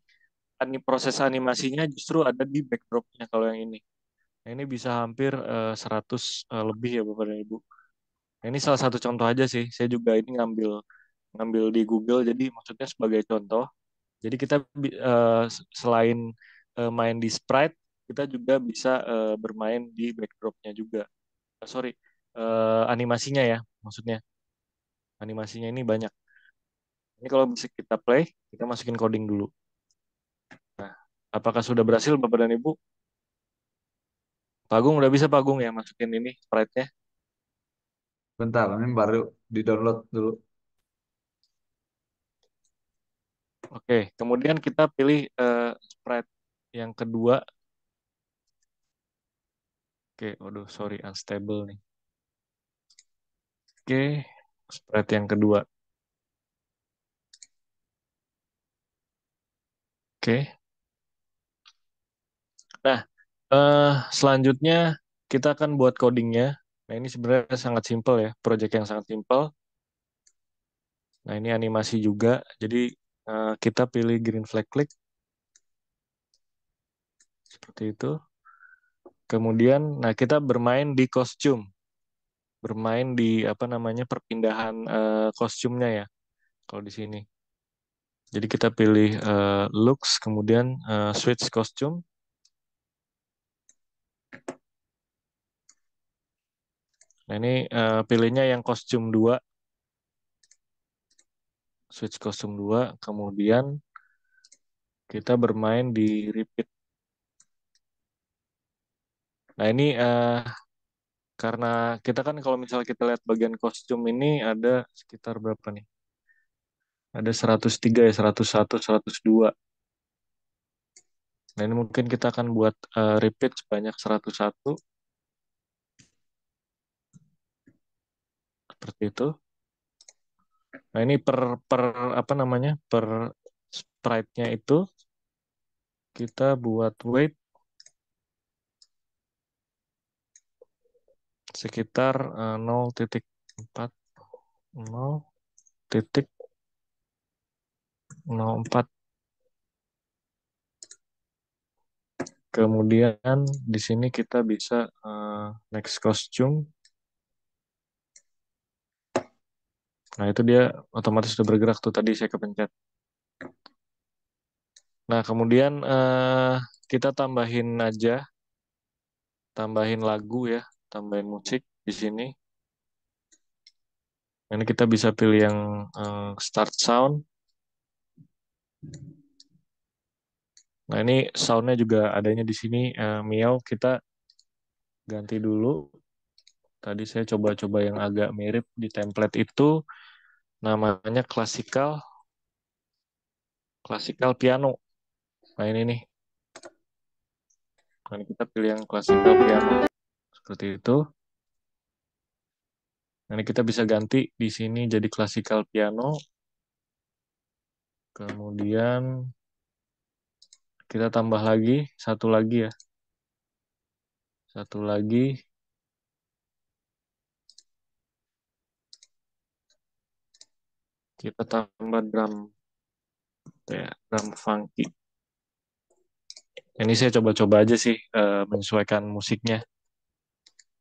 anim proses animasinya justru ada di backdropnya kalau yang ini. Nah, ini bisa hampir uh, 100 uh, lebih ya Bapak dan Ibu. Nah, ini salah satu contoh aja sih. Saya juga ini ngambil ngambil di Google jadi maksudnya sebagai contoh jadi kita uh, selain uh, main di sprite, kita juga bisa uh, bermain di backdropnya juga. Uh, sorry, uh, animasinya ya, maksudnya animasinya ini banyak. Ini kalau bisa kita play, kita masukin coding dulu. Nah, apakah sudah berhasil Bapak dan Ibu? Pagung udah bisa Pagung ya masukin ini sprite-nya. Bentar, ini baru di-download dulu. Oke, kemudian kita pilih uh, spread yang kedua. Oke, waduh, sorry, unstable nih. Oke, spread yang kedua. Oke. Nah, uh, selanjutnya kita akan buat codingnya. Nah, ini sebenarnya sangat simple ya, project yang sangat simple. Nah, ini animasi juga, jadi Eh, kita pilih green flag click seperti itu kemudian nah kita bermain di kostum bermain di apa namanya perpindahan uh, kostumnya ya kalau di sini jadi kita pilih uh, looks kemudian uh, switch kostum nah ini uh, pilihnya yang kostum 2 switch kostum dua, kemudian kita bermain di repeat. Nah ini uh, karena kita kan kalau misalnya kita lihat bagian kostum ini ada sekitar berapa nih? Ada 103 ya, 101, 102. Nah, ini mungkin kita akan buat uh, repeat sebanyak 101. Seperti itu. Nah, ini per per apa namanya? per sprite-nya itu kita buat weight sekitar uh, 0.4 0.04 Kemudian di sini kita bisa uh, next costume Nah, itu dia otomatis sudah bergerak tuh tadi saya kepencet. Nah, kemudian uh, kita tambahin aja, tambahin lagu ya, tambahin musik di sini. Ini kita bisa pilih yang uh, start sound. Nah, ini soundnya juga adanya di sini, uh, eh, Miau. Kita ganti dulu. Tadi saya coba-coba yang agak mirip di template itu namanya klasikal klasikal piano. Nah ini nih. Nah, kita pilih yang klasikal piano. Seperti itu. Nah, ini kita bisa ganti di sini jadi klasikal piano. Kemudian kita tambah lagi satu lagi ya. Satu lagi kita tambah drum ya, drum funky ini saya coba-coba aja sih uh, menyesuaikan musiknya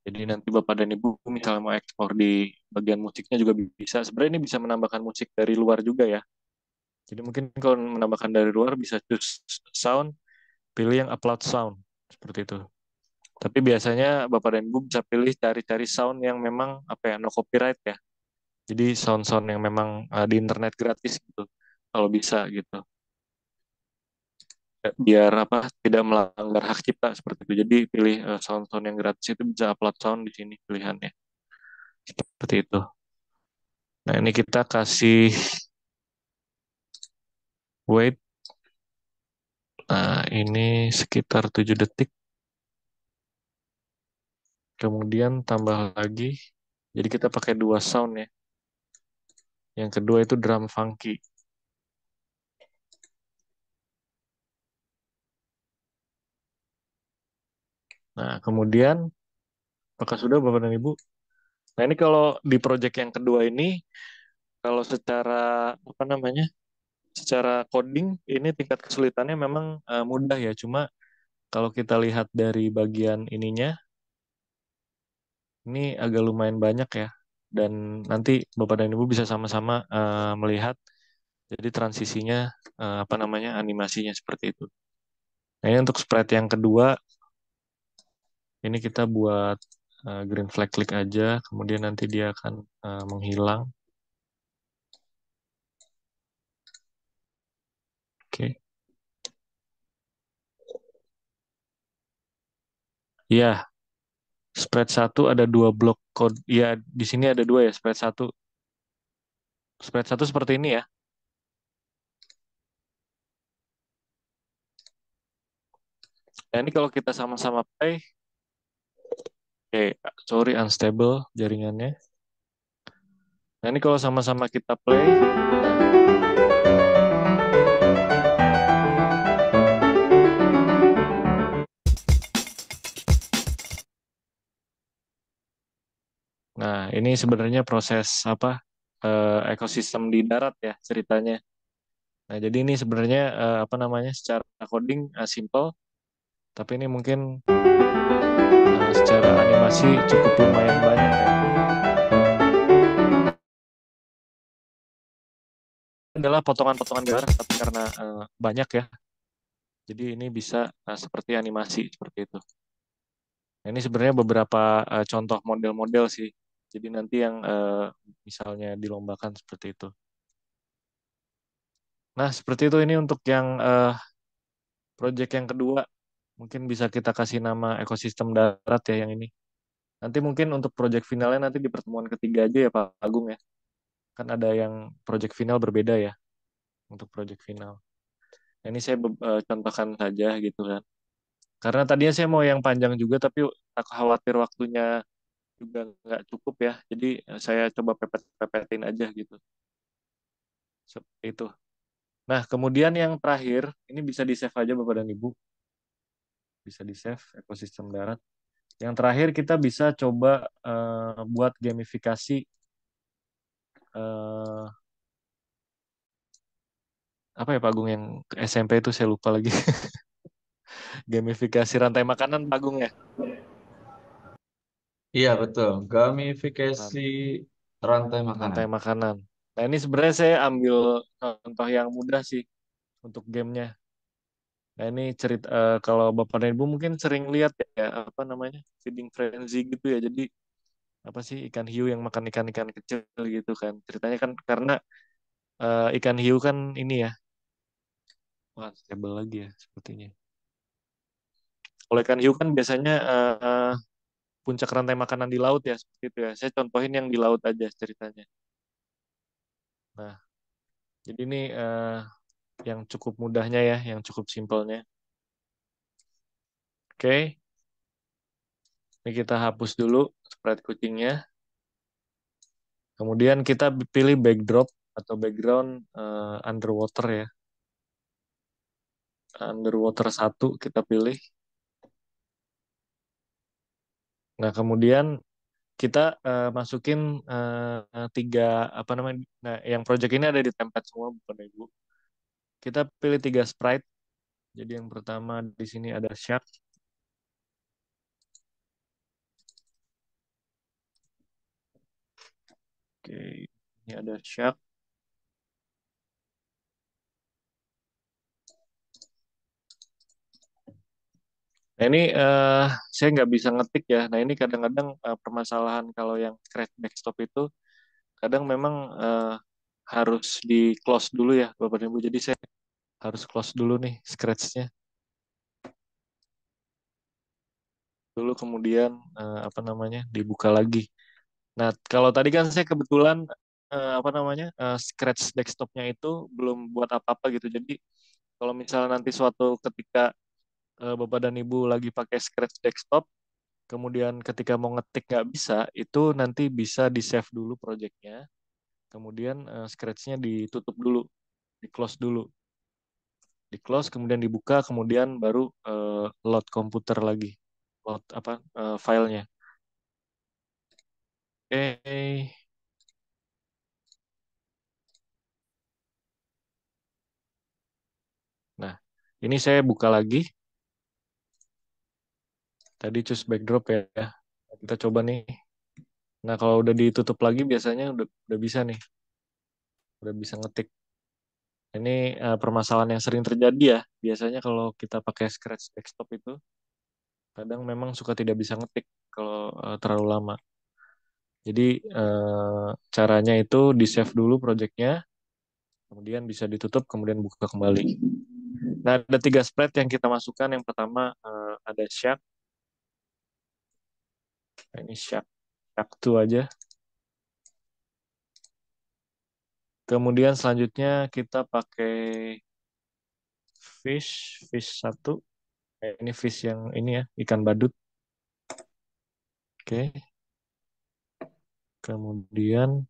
jadi nanti bapak dan ibu misalnya mau ekspor di bagian musiknya juga bisa sebenarnya ini bisa menambahkan musik dari luar juga ya jadi mungkin kalau menambahkan dari luar bisa choose sound pilih yang upload sound seperti itu tapi biasanya bapak dan ibu bisa pilih cari-cari sound yang memang apa ya no copyright ya jadi sound-sound yang memang uh, di internet gratis gitu kalau bisa gitu ya, biar apa tidak melanggar hak cipta seperti itu jadi pilih uh, sound-sound yang gratis itu bisa upload sound di sini pilihannya seperti itu nah ini kita kasih wait nah ini sekitar 7 detik kemudian tambah lagi jadi kita pakai dua sound ya yang kedua itu drum funky. Nah, kemudian apakah sudah Bapak dan Ibu? Nah, ini kalau di project yang kedua ini kalau secara apa namanya? secara coding ini tingkat kesulitannya memang uh, mudah ya, cuma kalau kita lihat dari bagian ininya ini agak lumayan banyak ya dan nanti Bapak dan Ibu bisa sama-sama uh, melihat jadi transisinya uh, apa namanya animasinya seperti itu. Nah, ini untuk spread yang kedua ini kita buat uh, green flag klik aja, kemudian nanti dia akan uh, menghilang. Oke. Okay. Ya, spread satu ada dua blok kode ya di sini ada dua ya spread satu spread satu seperti ini ya nah ini kalau kita sama-sama play oke okay, sorry unstable jaringannya nah ini kalau sama-sama kita play Nah, ini sebenarnya proses apa eh, ekosistem di darat ya ceritanya. Nah, jadi ini sebenarnya eh, apa namanya secara coding eh, simple, tapi ini mungkin eh, secara animasi cukup lumayan banyak ya. adalah potongan-potongan gambar, tapi karena eh, banyak ya, jadi ini bisa uh, seperti animasi seperti itu. Nah, ini sebenarnya beberapa uh, contoh model-model sih jadi nanti yang uh, misalnya dilombakan seperti itu. Nah, seperti itu ini untuk yang uh, project yang kedua. Mungkin bisa kita kasih nama ekosistem darat ya yang ini. Nanti mungkin untuk project finalnya nanti di pertemuan ketiga aja ya Pak Agung ya. Kan ada yang project final berbeda ya untuk project final. Nah, ini saya uh, contohkan saja gitu kan. Karena tadinya saya mau yang panjang juga tapi aku khawatir waktunya juga nggak cukup ya jadi eh, saya coba pepet pepetin aja gitu seperti itu nah kemudian yang terakhir ini bisa di save aja bapak dan ibu bisa di save ekosistem darat yang terakhir kita bisa coba uh, buat gamifikasi uh, apa ya Pak Agung yang SMP itu saya lupa lagi [laughs] gamifikasi rantai makanan Pak Agung ya Iya betul. Gamifikasi rantai makanan. rantai makanan. Nah, ini sebenarnya saya ambil contoh yang mudah sih untuk gamenya. Nah, ini cerita uh, eh, kalau bapak dan ibu mungkin sering lihat ya apa namanya feeding frenzy gitu ya. Jadi apa sih ikan hiu yang makan ikan-ikan kecil gitu kan. Ceritanya kan karena uh, ikan hiu kan ini ya. Wah, stable lagi ya sepertinya. oleh ikan hiu kan biasanya uh, puncak rantai makanan di laut ya seperti itu ya. Saya contohin yang di laut aja ceritanya. Nah, jadi ini uh, yang cukup mudahnya ya, yang cukup simpelnya. Oke. Ini kita hapus dulu spread kucingnya. Kemudian kita pilih backdrop atau background uh, underwater ya. Underwater satu kita pilih. Nah, kemudian kita uh, masukin uh, tiga apa namanya? Nah, yang project ini ada di tempat semua bukan Ibu. Ya, kita pilih tiga sprite. Jadi yang pertama di sini ada shark. Oke, ini ada shark. Nah, ini uh, saya nggak bisa ngetik ya. Nah, ini kadang-kadang uh, permasalahan kalau yang scratch desktop itu kadang memang uh, harus di close dulu ya, Bapak Ibu. Jadi saya harus close dulu nih scratch-nya. Dulu kemudian uh, apa namanya? dibuka lagi. Nah, kalau tadi kan saya kebetulan uh, apa namanya? Uh, scratch desktopnya itu belum buat apa-apa gitu. Jadi kalau misalnya nanti suatu ketika uh, eh, bapak dan ibu lagi pakai Scratch desktop, kemudian ketika mau ngetik nggak bisa, itu nanti bisa di save dulu projectnya, kemudian uh, Scratch-nya ditutup dulu, di close dulu, di close kemudian dibuka, kemudian baru uh, load komputer lagi, load apa uh, filenya. Oke. Okay. Nah, ini saya buka lagi. Tadi cus backdrop ya. Kita coba nih. Nah, kalau udah ditutup lagi biasanya udah udah bisa nih. Udah bisa ngetik. Ini uh, permasalahan yang sering terjadi ya. Biasanya kalau kita pakai scratch desktop itu kadang memang suka tidak bisa ngetik kalau uh, terlalu lama. Jadi uh, caranya itu di save dulu projectnya, kemudian bisa ditutup, kemudian buka kembali. Nah ada tiga spread yang kita masukkan. Yang pertama ada Shark, ini syak syaktu aja. Kemudian selanjutnya kita pakai fish, fish satu. Eh, ini fish yang ini ya, ikan badut. Oke. Kemudian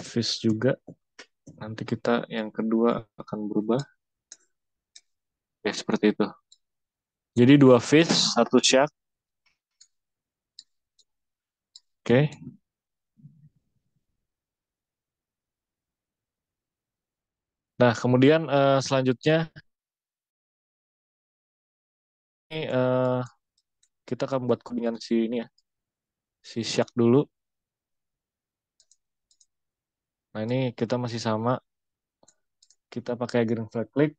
fish juga. Nanti kita yang kedua akan berubah. Ya, seperti itu. Jadi dua fish, satu shark. Oke. Okay. Nah, kemudian uh, selanjutnya ini uh, kita akan buat kuningan si ini ya. Si shark dulu. Nah, ini kita masih sama. Kita pakai green flag click.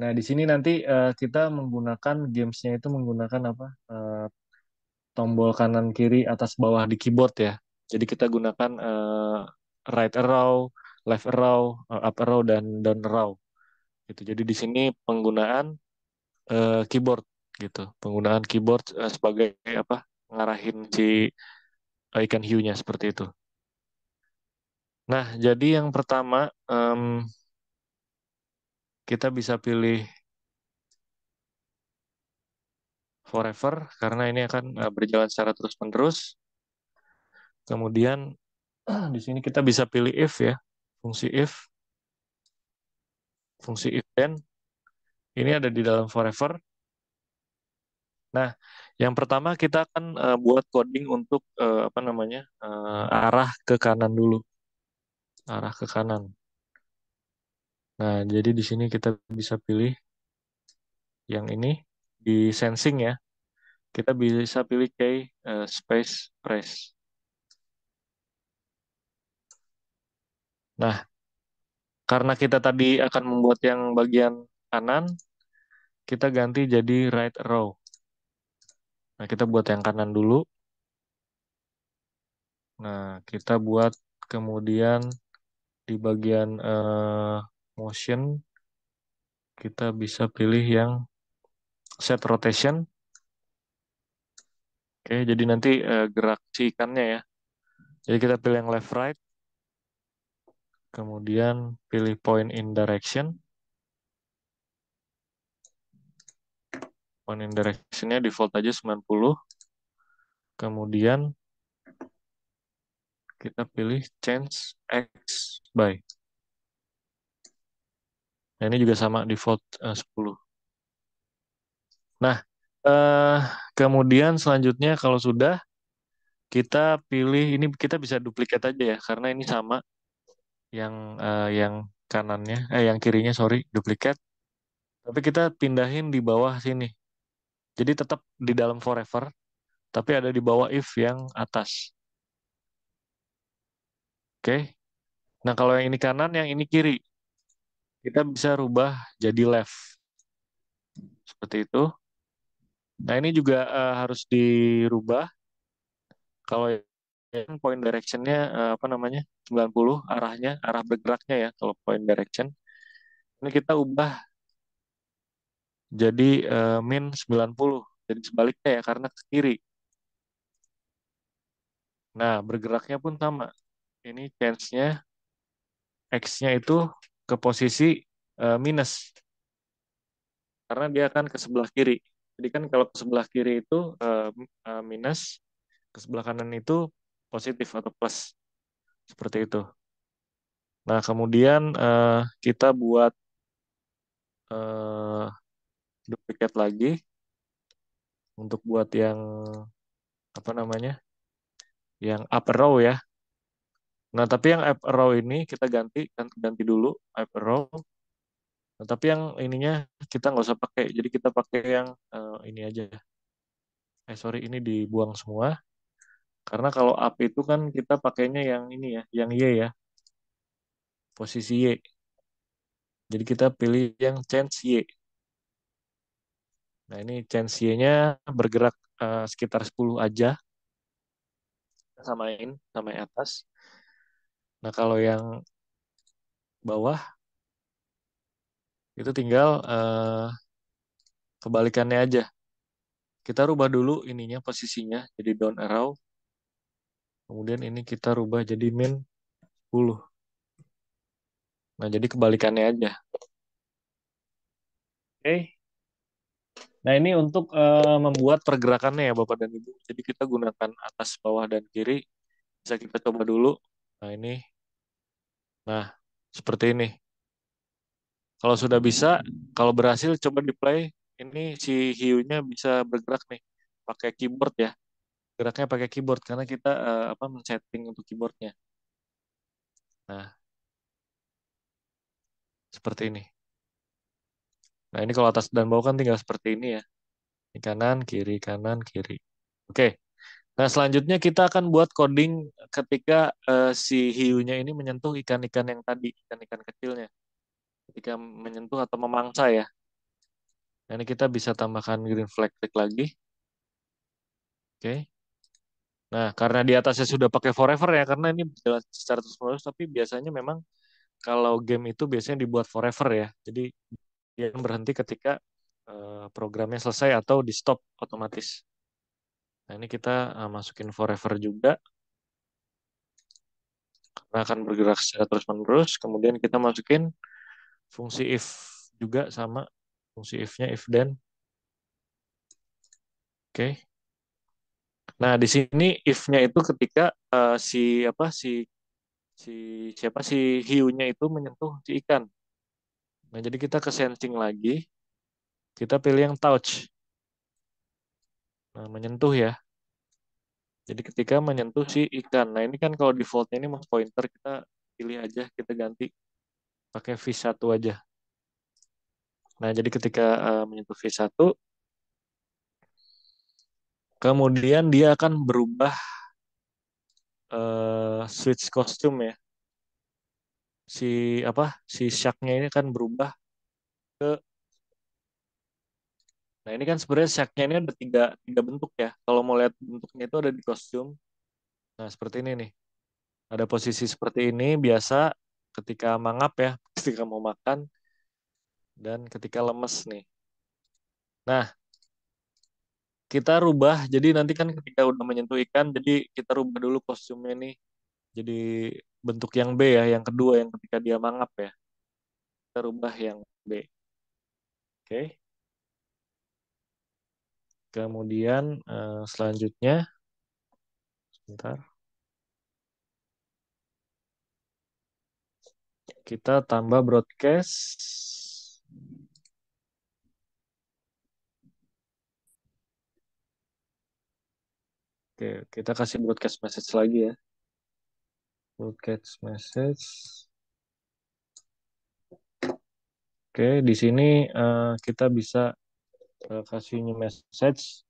Nah, di sini nanti uh, kita menggunakan gamesnya itu menggunakan apa? Uh, tombol kanan kiri atas bawah di keyboard ya. Jadi kita gunakan uh, right arrow, left arrow, uh, up arrow dan down arrow. Gitu. Jadi di sini penggunaan uh, keyboard gitu. Penggunaan keyboard uh, sebagai apa? ngarahin si icon hue-nya seperti itu. Nah, jadi yang pertama um, kita bisa pilih forever karena ini akan eh, berjalan secara terus-menerus. Kemudian [clears throat] di sini kita bisa pilih if ya, fungsi if. Fungsi if then ini ada di dalam forever. Nah, yang pertama kita akan uh, buat coding untuk uh, apa namanya? Uh, arah ke kanan dulu. Arah ke kanan. Nah, jadi di sini kita bisa pilih yang ini di sensing ya. Kita bisa pilih key uh, space press. Nah, karena kita tadi akan membuat yang bagian kanan, kita ganti jadi right row. Nah, kita buat yang kanan dulu. Nah, kita buat kemudian di bagian uh, motion kita bisa pilih yang set rotation. Oke, jadi nanti uh, gerak si ikannya ya. Jadi kita pilih yang left right. Kemudian pilih point in direction. Point in direction-nya default aja 90. Kemudian kita pilih change x by. Nah, ini juga sama default eh, uh, 10. Nah, uh, kemudian selanjutnya kalau sudah kita pilih ini kita bisa duplikat aja ya karena ini sama yang uh, yang kanannya eh yang kirinya sorry duplikat tapi kita pindahin di bawah sini jadi tetap di dalam forever tapi ada di bawah if yang atas oke okay. nah kalau yang ini kanan yang ini kiri kita bisa rubah jadi left. Seperti itu. Nah, ini juga uh, harus dirubah. Kalau yang point direction-nya uh, apa namanya? 90 arahnya, arah bergeraknya ya kalau point direction. Ini kita ubah jadi uh, min 90. Jadi sebaliknya ya karena ke kiri. Nah, bergeraknya pun sama. Ini chance nya x-nya itu ke posisi uh, minus karena dia akan ke sebelah kiri. Jadi kan kalau ke sebelah kiri itu uh, uh, minus, ke sebelah kanan itu positif atau plus seperti itu. Nah kemudian uh, kita buat uh, duplikat lagi untuk buat yang apa namanya yang upper row ya Nah, tapi yang app row ini kita ganti kan ganti dulu app row. Nah, tapi yang ininya kita nggak usah pakai. Jadi kita pakai yang uh, ini aja. Eh sorry, ini dibuang semua. Karena kalau up itu kan kita pakainya yang ini ya, yang y ya. Posisi y. Jadi kita pilih yang change y. Nah, ini change y-nya bergerak uh, sekitar 10 aja. Samain sama yang atas Nah, kalau yang bawah itu tinggal uh, kebalikannya aja. Kita rubah dulu ininya posisinya jadi down arrow. Kemudian ini kita rubah jadi min 10. Nah, jadi kebalikannya aja. Oke. Okay. Nah, ini untuk uh, membuat pergerakannya ya Bapak dan Ibu. Jadi kita gunakan atas, bawah, dan kiri. Bisa kita coba dulu Nah, ini. Nah, seperti ini. Kalau sudah bisa, kalau berhasil coba di-play, ini si hiunya bisa bergerak nih pakai keyboard ya. Geraknya pakai keyboard karena kita uh, apa men-setting untuk keyboardnya. Nah, seperti ini. Nah, ini kalau atas dan bawah kan tinggal seperti ini ya. Di kanan, kiri, kanan, kiri. Oke. Nah, selanjutnya kita akan buat coding ketika uh, si hiunya ini menyentuh ikan-ikan yang tadi, ikan-ikan kecilnya. Ketika menyentuh atau memangsa ya. Nah, ini kita bisa tambahkan green flag tag lagi. Oke. Okay. Nah, karena di atasnya sudah pakai forever ya, karena ini berjalan secara terus-menerus, tapi biasanya memang kalau game itu biasanya dibuat forever ya. Jadi, dia berhenti ketika uh, programnya selesai atau di-stop otomatis. Nah, ini kita uh, masukin forever juga. Karena akan bergerak secara terus-menerus. Kemudian kita masukin fungsi if juga sama. Fungsi if-nya if then. Oke. Okay. Nah, di sini if-nya itu ketika uh, si apa si si siapa si hiunya itu menyentuh si ikan. Nah, jadi kita ke sensing lagi. Kita pilih yang touch. Nah, menyentuh ya. Jadi ketika menyentuh si ikan. Nah, ini kan kalau defaultnya ini mouse pointer kita pilih aja, kita ganti pakai V1 aja. Nah, jadi ketika uh, menyentuh V1 kemudian dia akan berubah uh, switch kostum ya. Si apa? Si shark-nya ini akan berubah ke Nah ini kan sebenarnya syaknya ini ada tiga, tiga bentuk ya. Kalau mau lihat bentuknya itu ada di kostum. Nah seperti ini nih. Ada posisi seperti ini biasa ketika mangap ya, [laughs] ketika mau makan, dan ketika lemes nih. Nah, kita rubah, jadi nanti kan ketika udah menyentuh ikan, jadi kita rubah dulu kostumnya nih, jadi bentuk yang B ya, yang kedua, yang ketika dia mangap ya. Kita rubah yang B. Oke. Okay. Kemudian uh, selanjutnya, sebentar. Kita tambah broadcast. Oke, kita kasih broadcast message lagi ya. Broadcast message. Oke, di sini uh, kita bisa uh, kasih new message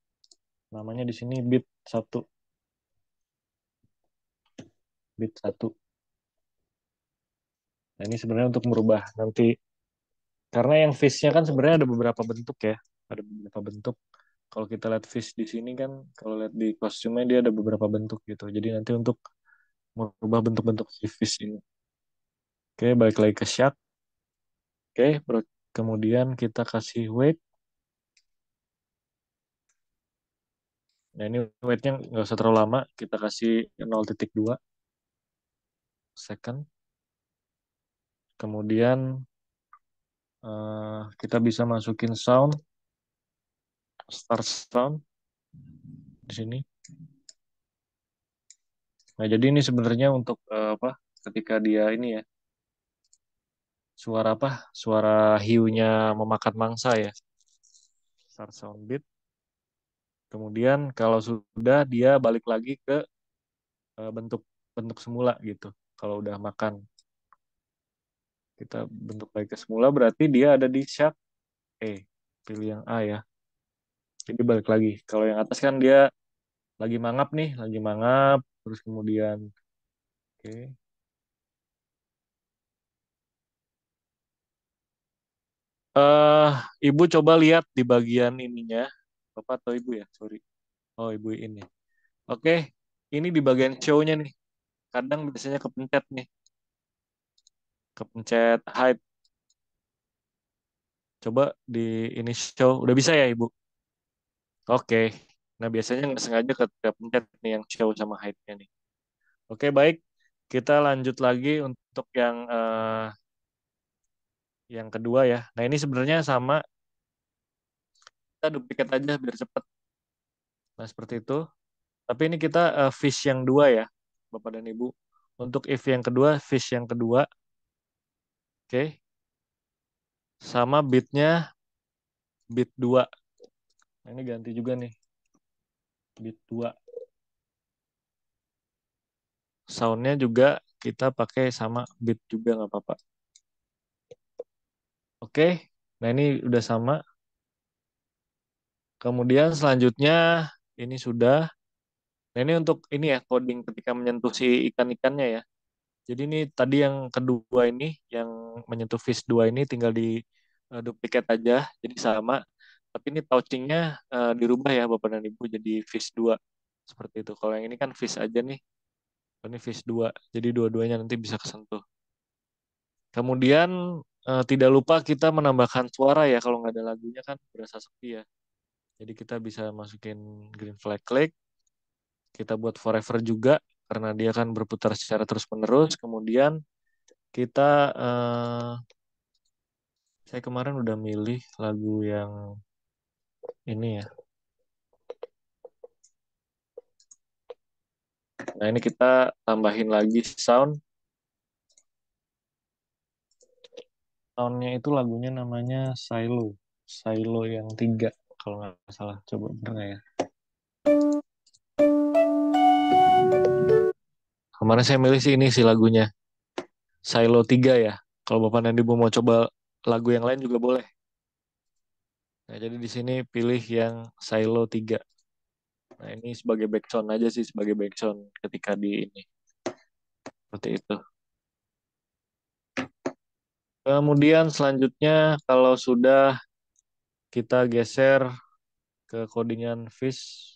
namanya di sini bit satu bit satu nah ini sebenarnya untuk merubah nanti karena yang fishnya kan sebenarnya ada beberapa bentuk ya ada beberapa bentuk kalau kita lihat fish di sini kan kalau lihat di kostumnya dia ada beberapa bentuk gitu jadi nanti untuk merubah bentuk-bentuk si fish ini oke balik lagi ke shark oke kemudian kita kasih weight Nah ini waitnya nggak usah terlalu lama, kita kasih 0.2 second. Kemudian uh, kita bisa masukin sound, start sound di sini. Nah jadi ini sebenarnya untuk uh, apa? Ketika dia ini ya suara apa? Suara hiunya memakan mangsa ya. Start sound beat. Kemudian kalau sudah dia balik lagi ke eh, bentuk bentuk semula gitu. Kalau udah makan kita bentuk balik ke semula berarti dia ada di syak E. Pilih yang A ya. Jadi balik lagi. Kalau yang atas kan dia lagi mangap nih, lagi mangap terus kemudian oke. Okay. Uh, eh, ibu coba lihat di bagian ininya, Bapak atau Ibu ya? Sorry. Oh, Ibu ini. Ya. Oke, ini di bagian show-nya nih. Kadang biasanya kepencet nih. Kepencet hide. Coba di ini show. Udah bisa ya, Ibu? Oke. Nah, biasanya nggak sengaja kepencet nih yang show sama hide-nya nih. Oke, baik. Kita lanjut lagi untuk yang uh, yang kedua ya. Nah ini sebenarnya sama kita duplikat aja biar cepat. Nah, seperti itu. Tapi ini kita uh, fish yang dua ya, Bapak dan Ibu. Untuk if yang kedua, fish yang kedua. Oke. Okay. Sama bitnya bit 2. Nah, ini ganti juga nih. Bit 2. Soundnya juga kita pakai sama bit juga nggak apa-apa. Oke, okay. nah ini udah sama. Kemudian selanjutnya ini sudah. Nah, ini untuk ini ya coding ketika menyentuh si ikan-ikannya ya. Jadi ini tadi yang kedua ini yang menyentuh fish 2 ini tinggal di uh, eh, duplikat aja jadi sama. Tapi ini touchingnya uh, dirubah ya Bapak dan Ibu jadi fish 2 seperti itu. Kalau yang ini kan fish aja nih. Ini fish 2. Jadi dua-duanya nanti bisa kesentuh. Kemudian uh, tidak lupa kita menambahkan suara ya kalau nggak ada lagunya kan berasa sepi ya. Jadi kita bisa masukin green flag click. Kita buat forever juga karena dia kan berputar secara terus-menerus. Kemudian kita uh, saya kemarin udah milih lagu yang ini ya. Nah, ini kita tambahin lagi sound. Soundnya itu lagunya namanya Silo. Silo yang tiga kalau nggak salah coba bener nggak ya kemarin saya milih sih ini sih lagunya Silo 3 ya kalau bapak dan ibu mau coba lagu yang lain juga boleh nah jadi di sini pilih yang Silo 3 nah ini sebagai backsound aja sih sebagai backsound ketika di ini seperti itu Kemudian selanjutnya kalau sudah kita geser ke codingan fish.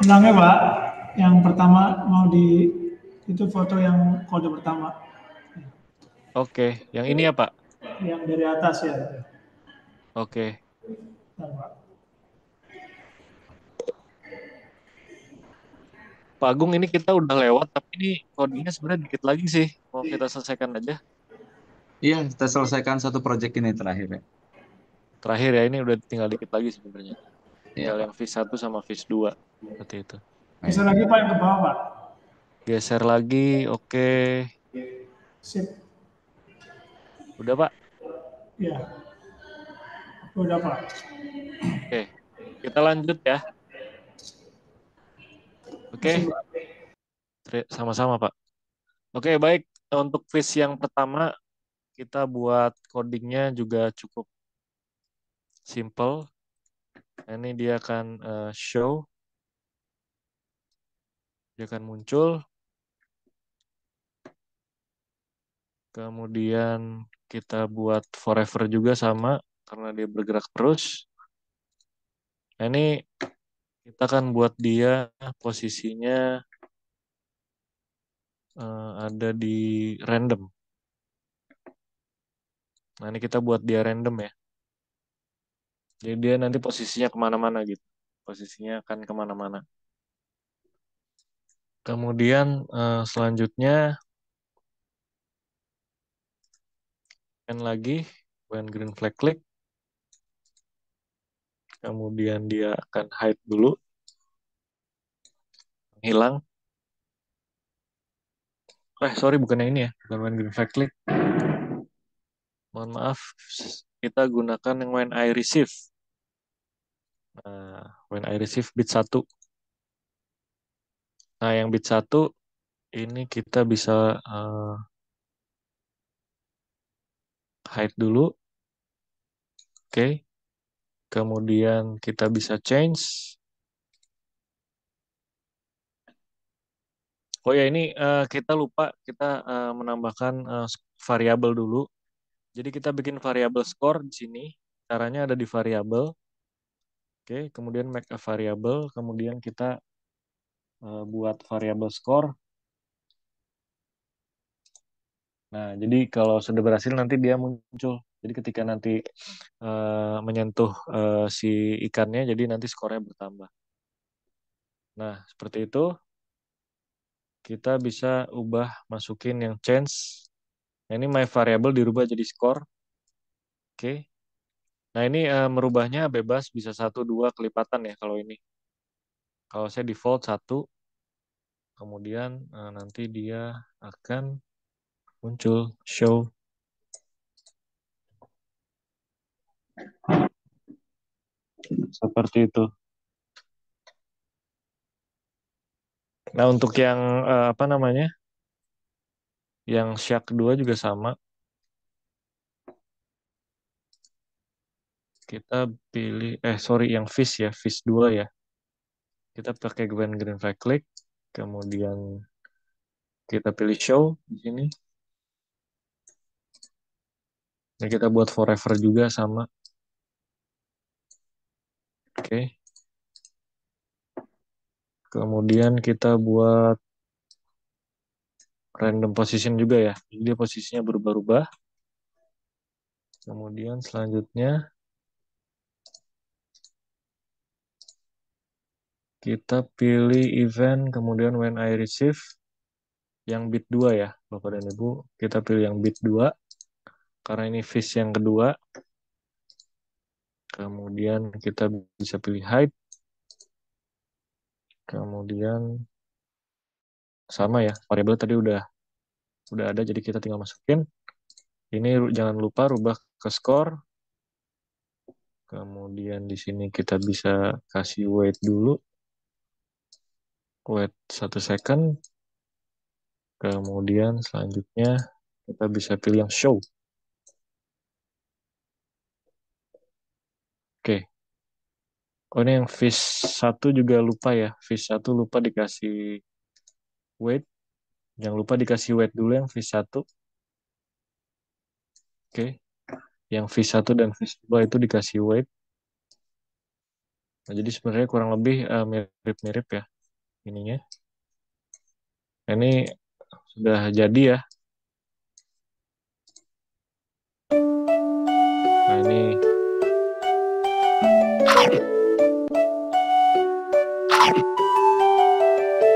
Enangnya Pak, yang pertama mau di itu foto yang kode pertama. Oke, okay. yang ini ya Pak? Yang dari atas ya. Oke. Okay. Pak. Agung ini kita udah lewat tapi ini kodenya sebenarnya dikit lagi sih. Mau kita selesaikan aja. Iya, kita selesaikan satu project ini terakhir ya terakhir ya ini udah tinggal dikit lagi sebenarnya. Iya. Tinggal ya. yang fish 1 sama fish 2 seperti itu. Bisa nah, lagi pak yang ke bawah, Pak. Geser lagi, oke. Okay. Udah, Pak? ya. Udah, Pak. Oke. Okay. Kita lanjut ya. Oke. Okay. Sama-sama, Pak. Oke, okay, baik. Untuk quiz yang pertama, kita buat codingnya juga cukup simple. Ini dia akan eh, show. Dia akan muncul. Kemudian kita buat forever juga sama karena dia bergerak terus. ini kita akan buat dia posisinya eh, ada di random. Nah, ini kita buat dia random ya. Jadi dia nanti posisinya kemana-mana gitu. Posisinya akan kemana-mana. Kemudian uh, selanjutnya kan lagi when green flag click. Kemudian dia akan hide dulu. Hilang. Eh, sorry bukan yang ini ya. Bukan when green flag click. Mohon maaf kita gunakan yang when I receive. Nah, when I receive bit 1. Nah, yang bit 1 ini kita bisa uh, hide dulu. Oke. Okay. Kemudian kita bisa change. Oh ya, ini uh, kita lupa kita uh, menambahkan uh, variabel dulu jadi kita bikin variabel score di sini. Caranya ada di variabel. Oke, kemudian make a variable, kemudian kita eh, buat variable score. Nah, jadi kalau sudah berhasil nanti dia muncul. Jadi ketika nanti uh, menyentuh uh, si ikannya, jadi nanti skornya bertambah. Nah, seperti itu. Kita bisa ubah masukin yang change Nah, ini my variable dirubah jadi score. Oke. Nah, ini uh, merubahnya bebas bisa satu dua kelipatan ya kalau ini. Kalau saya default satu, kemudian uh, nanti dia akan muncul show. Seperti itu. Nah, untuk yang eh, apa namanya? yang Shark kedua juga sama. Kita pilih, eh sorry, yang Fish ya, Fish 2 ya. Kita pakai Gwen Green right Click, kemudian kita pilih Show di sini. Nah, kita buat forever juga sama. Oke. Okay. Kemudian kita buat random position juga ya. Jadi dia posisinya berubah-ubah. Kemudian selanjutnya kita pilih event kemudian when I receive yang bit 2 ya Bapak dan Ibu kita pilih yang bit 2 karena ini fish yang kedua kemudian kita bisa pilih height kemudian sama ya variabel tadi udah udah ada jadi kita tinggal masukin ini jangan lupa rubah ke skor kemudian di sini kita bisa kasih wait dulu wait satu second kemudian selanjutnya kita bisa pilih yang show oke oh ini yang fish satu juga lupa ya fish satu lupa dikasih wait jangan lupa dikasih wait dulu yang V1 oke okay. yang V1 dan V2 itu dikasih wait nah, jadi sebenarnya kurang lebih eh, mirip-mirip uh, mirip -mirip ya ininya nah, ini sudah jadi ya nah ini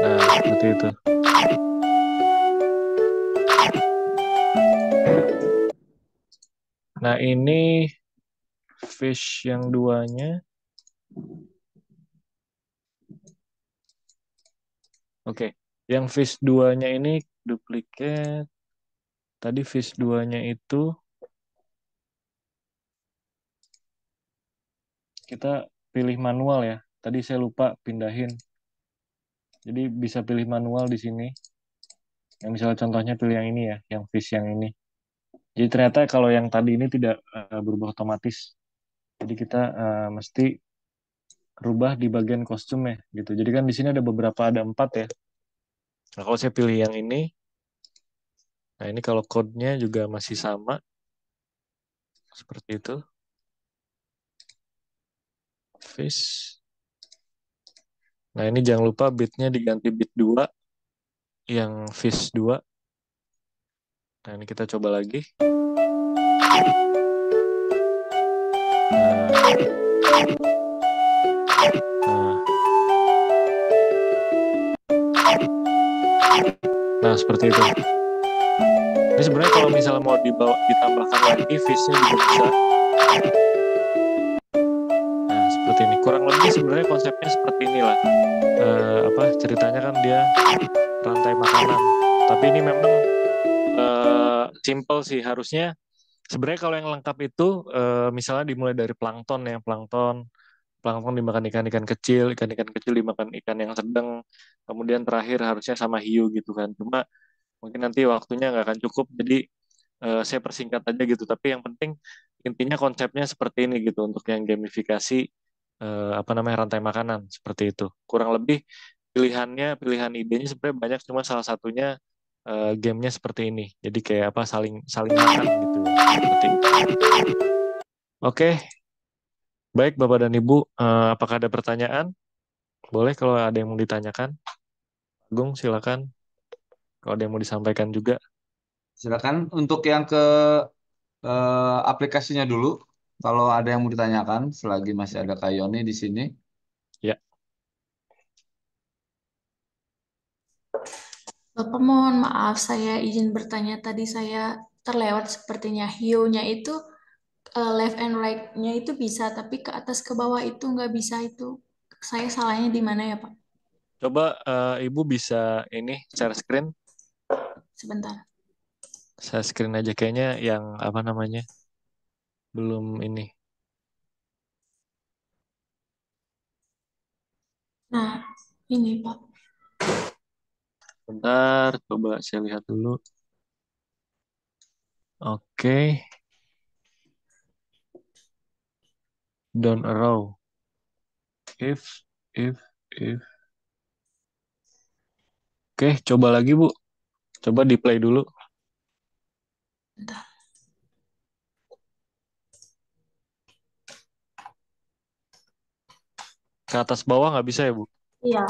nah seperti itu Nah, ini fish yang duanya. Oke, okay. yang fish duanya ini duplikat. Tadi fish duanya itu kita pilih manual ya. Tadi saya lupa pindahin. Jadi bisa pilih manual di sini. Yang misalnya contohnya pilih yang ini ya, yang fish yang ini. Jadi ternyata kalau yang tadi ini tidak uh, berubah otomatis. Jadi kita uh, mesti rubah di bagian ya gitu. Jadi kan di sini ada beberapa ada empat ya. Nah, kalau saya pilih yang ini, nah ini kalau kodenya juga masih sama seperti itu. Fish. Nah ini jangan lupa bitnya diganti bit 2 yang fish 2 Nah, ini kita coba lagi. Nah, nah seperti itu. Ini sebenarnya kalau misalnya mau dibawa, ditambahkan lagi, fishnya juga bisa. Nah, seperti ini. Kurang lebih sebenarnya konsepnya seperti inilah. Uh, apa ceritanya kan dia rantai makanan, tapi ini memang simple sih harusnya sebenarnya kalau yang lengkap itu uh, misalnya dimulai dari plankton ya plankton plankton dimakan ikan-ikan kecil ikan-ikan kecil dimakan ikan yang sedang kemudian terakhir harusnya sama hiu gitu kan cuma mungkin nanti waktunya nggak akan cukup jadi uh, saya persingkat aja gitu tapi yang penting intinya konsepnya seperti ini gitu untuk yang gamifikasi uh, apa namanya rantai makanan seperti itu kurang lebih pilihannya pilihan idenya sebenarnya banyak cuma salah satunya uh, gamenya seperti ini. Jadi kayak apa saling saling makan gitu. Seperti okay. Oke, baik Bapak dan Ibu, uh, apakah ada pertanyaan? Boleh kalau ada yang mau ditanyakan. Agung, silakan. Kalau ada yang mau disampaikan juga. Silakan untuk yang ke uh, aplikasinya dulu. Kalau ada yang mau ditanyakan, selagi masih ada Kayoni di sini. Bapak mohon maaf, saya izin bertanya tadi saya terlewat sepertinya hiunya itu uh, left and right-nya itu bisa, tapi ke atas ke bawah itu nggak bisa itu. Saya salahnya di mana ya Pak? Coba uh, Ibu bisa ini share screen. Sebentar. Share screen aja kayaknya yang apa namanya belum ini. Nah, ini Pak. Bentar, coba saya lihat dulu. Oke. Down arrow. If, if, if. Oke, coba lagi, Bu. Coba di-play dulu. Ke atas bawah nggak bisa ya, Bu? Iya.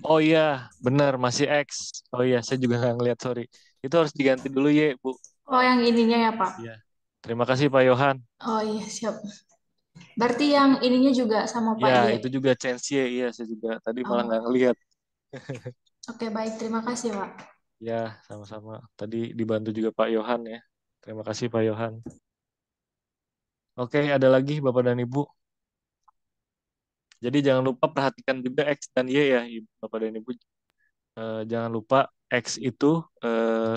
Oh iya, benar masih X. Oh iya, saya juga nggak ngelihat, sorry. Itu harus diganti dulu ya, Bu. Oh, yang ininya ya, Pak. Iya. Terima kasih Pak Yohan. Oh iya, siap. Berarti yang ininya juga sama Pak Ya, Ye. itu juga chance ya, iya saya juga tadi oh. malah nggak ngelihat. Oke, baik. Terima kasih, Pak. Ya, sama-sama. Tadi dibantu juga Pak Yohan ya. Terima kasih Pak Yohan. Oke, ada lagi Bapak dan Ibu? Jadi jangan lupa perhatikan juga X dan Y ya, Bapak dan Ibu. Uh, jangan lupa X itu uh,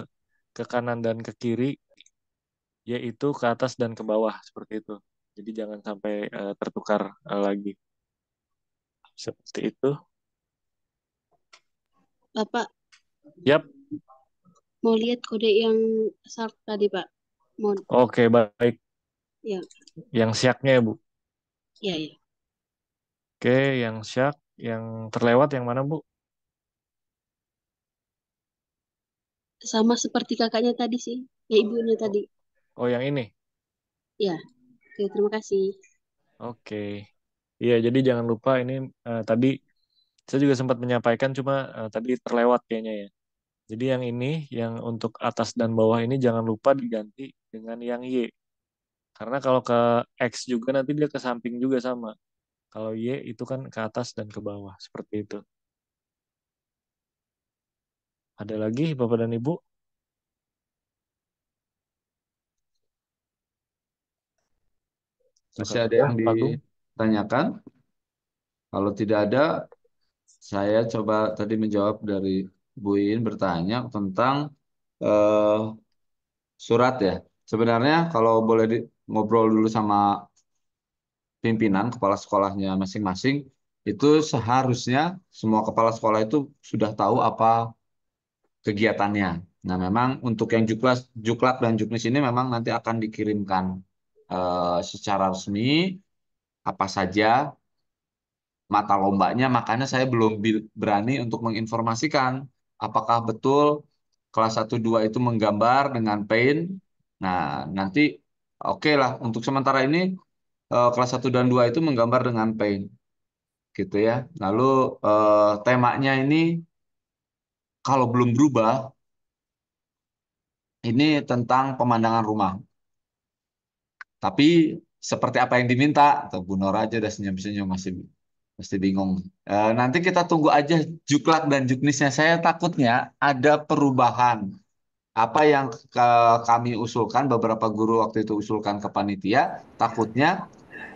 ke kanan dan ke kiri, Y itu ke atas dan ke bawah, seperti itu. Jadi jangan sampai uh, tertukar uh, lagi. Seperti itu. Bapak. Yap. Mau lihat kode yang sak tadi, Pak. Oke, okay, baik. Ya. Yang siaknya ya, Bu? Iya, iya. Oke, yang syak, yang terlewat yang mana, Bu? Sama seperti kakaknya tadi sih, ya ibunya tadi. Oh, yang ini? Iya. oke terima kasih. Oke, iya jadi jangan lupa ini uh, tadi saya juga sempat menyampaikan cuma uh, tadi terlewat kayaknya ya. Jadi yang ini, yang untuk atas dan bawah ini jangan lupa diganti dengan yang Y. Karena kalau ke X juga nanti dia ke samping juga sama. Kalau Y itu kan ke atas dan ke bawah, seperti itu. Ada lagi Bapak dan Ibu? Masih ada ya, yang ditanyakan? Kalau tidak ada, saya coba tadi menjawab dari Bu In bertanya tentang eh, surat ya. Sebenarnya kalau boleh di, ngobrol dulu sama pimpinan kepala sekolahnya masing-masing itu seharusnya semua kepala sekolah itu sudah tahu apa kegiatannya. Nah, memang untuk yang juklas, juklat dan juknis ini memang nanti akan dikirimkan eh, secara resmi apa saja mata lombanya. Makanya saya belum berani untuk menginformasikan apakah betul kelas 1 2 itu menggambar dengan paint. Nah, nanti oke okay lah untuk sementara ini uh, kelas 1 dan 2 itu menggambar dengan paint gitu ya. Lalu uh, temanya ini kalau belum berubah ini tentang pemandangan rumah. Tapi seperti apa yang diminta, tuh Bu Nora aja udah senyum-senyum masih masih bingung. E, nanti kita tunggu aja juklat dan juknisnya. Saya takutnya ada perubahan apa yang ke kami usulkan beberapa guru waktu itu usulkan ke panitia takutnya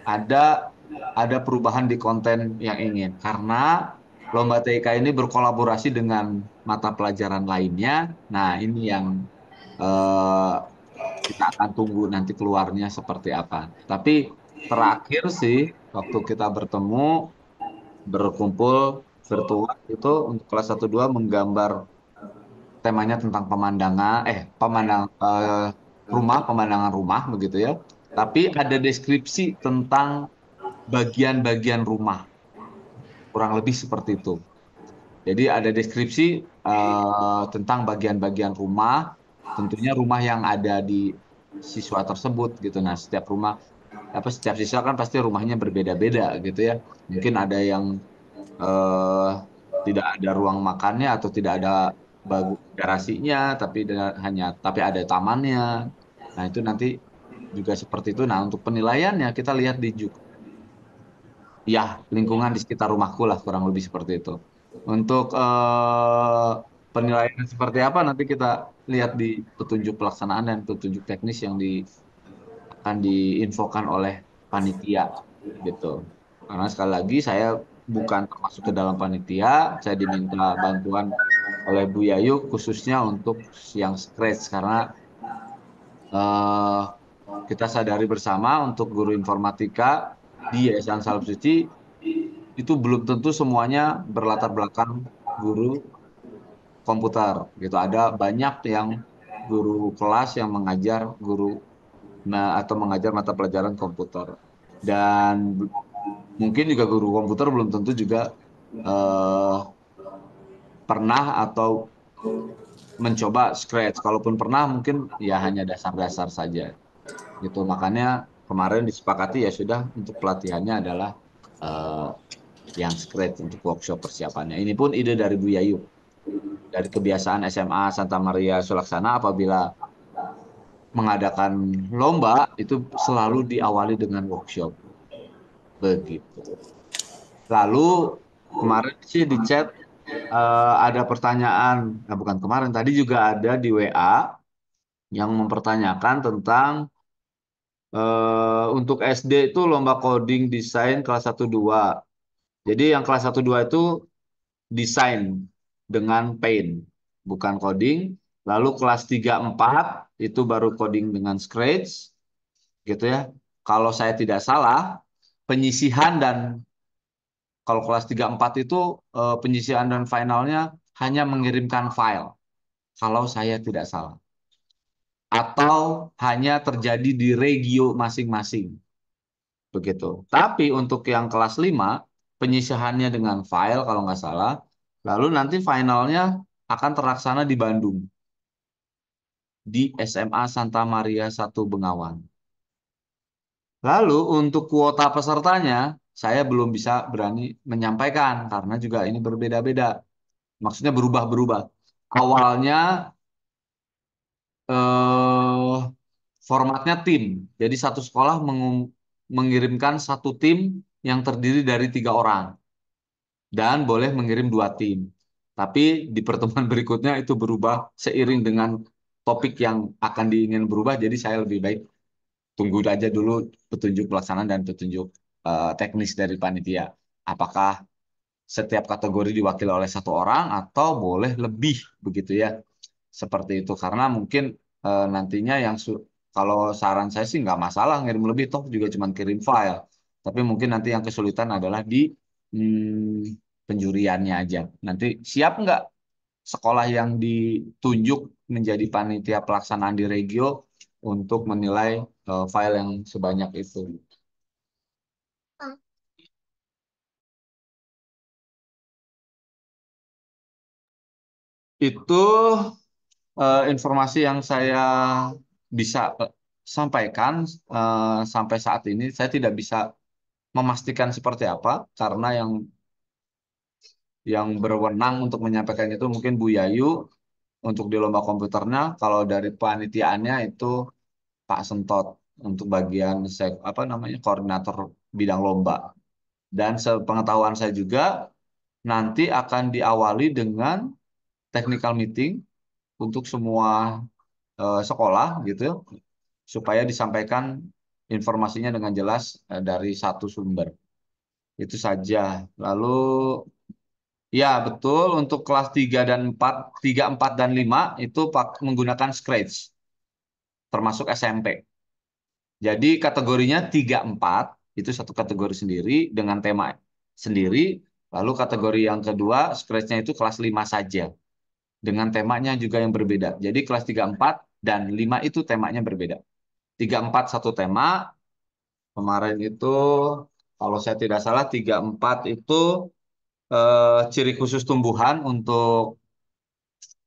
ada ada perubahan di konten yang ingin karena lomba TK ini berkolaborasi dengan mata pelajaran lainnya nah ini yang eh, kita akan tunggu nanti keluarnya seperti apa tapi terakhir sih waktu kita bertemu berkumpul virtual itu untuk kelas 1 2 menggambar temanya tentang pemandangan eh pemandang eh, rumah pemandangan rumah begitu ya tapi ada deskripsi tentang bagian-bagian rumah kurang lebih seperti itu jadi ada deskripsi eh, tentang bagian-bagian rumah tentunya rumah yang ada di siswa tersebut gitu nah setiap rumah apa setiap siswa kan pasti rumahnya berbeda-beda gitu ya mungkin ada yang eh, tidak ada ruang makannya atau tidak ada bagus garasinya tapi hanya tapi ada tamannya nah itu nanti juga seperti itu nah untuk penilaiannya kita lihat di juk ya lingkungan di sekitar rumahku lah kurang lebih seperti itu untuk eh, penilaian seperti apa nanti kita lihat di petunjuk pelaksanaan dan petunjuk teknis yang di akan diinfokan oleh panitia gitu karena sekali lagi saya bukan termasuk ke dalam panitia saya diminta bantuan oleh Bu Yayu khususnya untuk yang scratch karena uh, kita sadari bersama untuk guru informatika di Yayasan Salam Suci itu belum tentu semuanya berlatar belakang guru komputer gitu ada banyak yang guru kelas yang mengajar guru nah, atau mengajar mata pelajaran komputer dan mungkin juga guru komputer belum tentu juga uh, pernah atau mencoba scratch. Kalaupun pernah mungkin ya hanya dasar-dasar saja. Gitu makanya kemarin disepakati ya sudah untuk pelatihannya adalah uh, yang scratch untuk workshop persiapannya. Ini pun ide dari Bu Yayu. Dari kebiasaan SMA Santa Maria Sulaksana apabila mengadakan lomba itu selalu diawali dengan workshop. Begitu. Lalu kemarin sih di chat uh, ada pertanyaan, nah bukan kemarin, tadi juga ada di WA yang mempertanyakan tentang uh, untuk SD itu lomba coding desain kelas 1-2. Jadi yang kelas 1-2 itu desain dengan Paint, bukan coding. Lalu kelas 3-4 itu baru coding dengan Scratch, gitu ya. Kalau saya tidak salah, penyisihan dan kalau kelas 3-4 itu uh, eh, penyisian dan finalnya hanya mengirimkan file. Kalau saya tidak salah. Atau hanya terjadi di regio masing-masing. Begitu. Tapi untuk yang kelas 5, penyisihannya dengan file kalau nggak salah. Lalu nanti finalnya akan terlaksana di Bandung di SMA Santa Maria 1 Bengawan. Lalu untuk kuota pesertanya saya belum bisa berani menyampaikan karena juga ini berbeda-beda. Maksudnya berubah-berubah. Awalnya eh, formatnya tim. Jadi satu sekolah mengirimkan satu tim yang terdiri dari tiga orang dan boleh mengirim dua tim. Tapi di pertemuan [laughs] berikutnya itu berubah seiring dengan topik yang akan diingin berubah. Jadi saya lebih baik tunggu aja dulu petunjuk pelaksanaan dan petunjuk uh, teknis dari panitia. Apakah setiap kategori diwakili oleh satu orang atau boleh lebih begitu ya? Seperti itu karena mungkin uh, nantinya yang kalau saran saya sih nggak masalah ngirim lebih toh juga cuma kirim file. Tapi mungkin nanti yang kesulitan adalah di hmm, penjuriannya aja. Nanti siap nggak sekolah yang ditunjuk menjadi panitia pelaksanaan di regio untuk menilai uh, file yang sebanyak itu. itu uh, informasi yang saya bisa eh, sampaikan uh, sampai saat ini. Saya tidak bisa memastikan seperti apa karena yang yang berwenang untuk menyampaikan itu mungkin Bu Yayu untuk di lomba komputernya. Kalau dari panitiaannya itu Pak Sentot untuk bagian sek, apa namanya koordinator bidang lomba. Dan sepengetahuan saya juga nanti akan diawali dengan technical meeting untuk semua uh, sekolah gitu supaya disampaikan informasinya dengan jelas uh, dari satu sumber. Itu saja. Lalu ya betul untuk kelas 3 dan 4, 3, 4 dan 5 itu menggunakan Scratch termasuk SMP. Jadi kategorinya 3 4 itu satu kategori sendiri dengan tema sendiri. Lalu kategori yang kedua, scratchnya itu kelas 5 saja dengan temanya juga yang berbeda. Jadi kelas 3, 4, dan 5 itu temanya berbeda. 3, 4, satu tema. Kemarin itu kalau saya tidak salah 3, 4 itu eh, ciri khusus tumbuhan untuk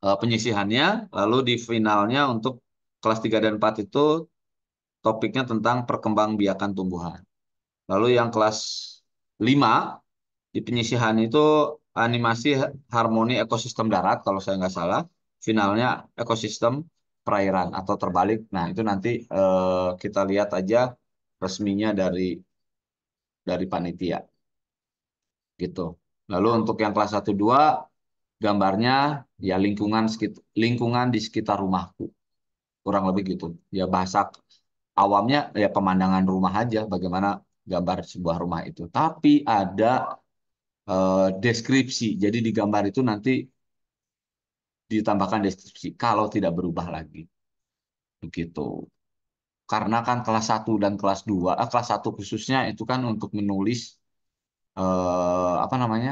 eh, penyisihannya, lalu di finalnya untuk kelas 3 dan 4 itu topiknya tentang perkembangbiakan tumbuhan. Lalu yang kelas 5 di penyisihan itu animasi harmoni ekosistem darat kalau saya nggak salah finalnya ekosistem perairan atau terbalik nah itu nanti eh, kita lihat aja resminya dari dari panitia gitu lalu untuk yang kelas 1 dua, gambarnya ya lingkungan lingkungan di sekitar rumahku kurang lebih gitu ya bahasa awamnya ya pemandangan rumah aja bagaimana gambar sebuah rumah itu tapi ada Eh, deskripsi. Jadi di gambar itu nanti ditambahkan deskripsi kalau tidak berubah lagi. Begitu. Karena kan kelas 1 dan kelas 2, eh, kelas 1 khususnya itu kan untuk menulis eh, apa namanya?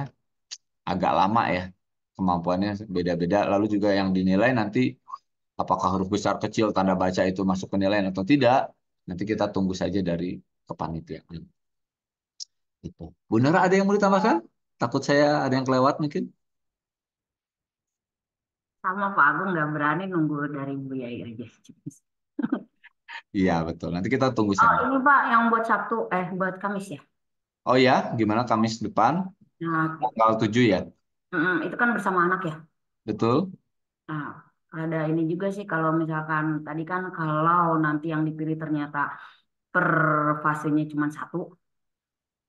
agak lama ya. Kemampuannya beda-beda. Lalu juga yang dinilai nanti apakah huruf besar kecil tanda baca itu masuk penilaian atau tidak. Nanti kita tunggu saja dari kepanitiaan. Itu. Bu Nora ada yang mau ditambahkan? Takut saya ada yang kelewat mungkin? Sama Pak Agung nggak berani nunggu dari Bu Yai aja. Iya betul. Nanti kita tunggu oh, sama. ini Pak yang buat Sabtu, eh buat Kamis ya? Oh ya, gimana Kamis depan? Nah, tanggal 7 ya? itu kan bersama anak ya? Betul. Nah, ada ini juga sih kalau misalkan tadi kan kalau nanti yang dipilih ternyata per fasenya cuma satu,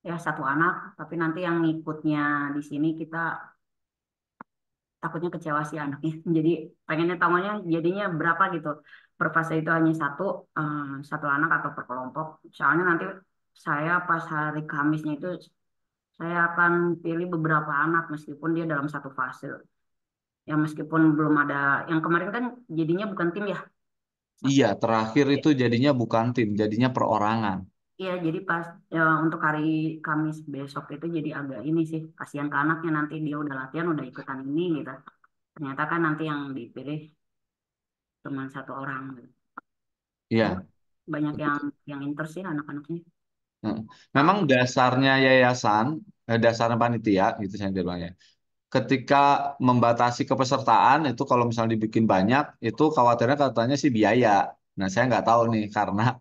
ya satu anak tapi nanti yang ngikutnya di sini kita takutnya kecewa si anaknya [laughs] jadi pengennya tamunya jadinya berapa gitu per fase itu hanya satu eh, satu anak atau per kelompok soalnya nanti saya pas hari Kamisnya itu saya akan pilih beberapa anak meskipun dia dalam satu fase ya meskipun belum ada yang kemarin kan jadinya bukan tim ya Iya, terakhir itu jadinya bukan tim, jadinya perorangan. Iya, jadi pas ya, untuk hari Kamis besok itu jadi agak ini sih, kasihan ke anaknya nanti dia udah latihan, udah ikutan ini gitu. Ternyata kan nanti yang dipilih cuma satu orang. Gitu. Iya. Banyak yang yang inter sih anak-anaknya. Memang dasarnya yayasan, dasar eh, dasarnya panitia gitu saya ya. Ketika membatasi kepesertaan itu kalau misalnya dibikin banyak itu khawatirnya katanya sih biaya. Nah saya nggak tahu nih karena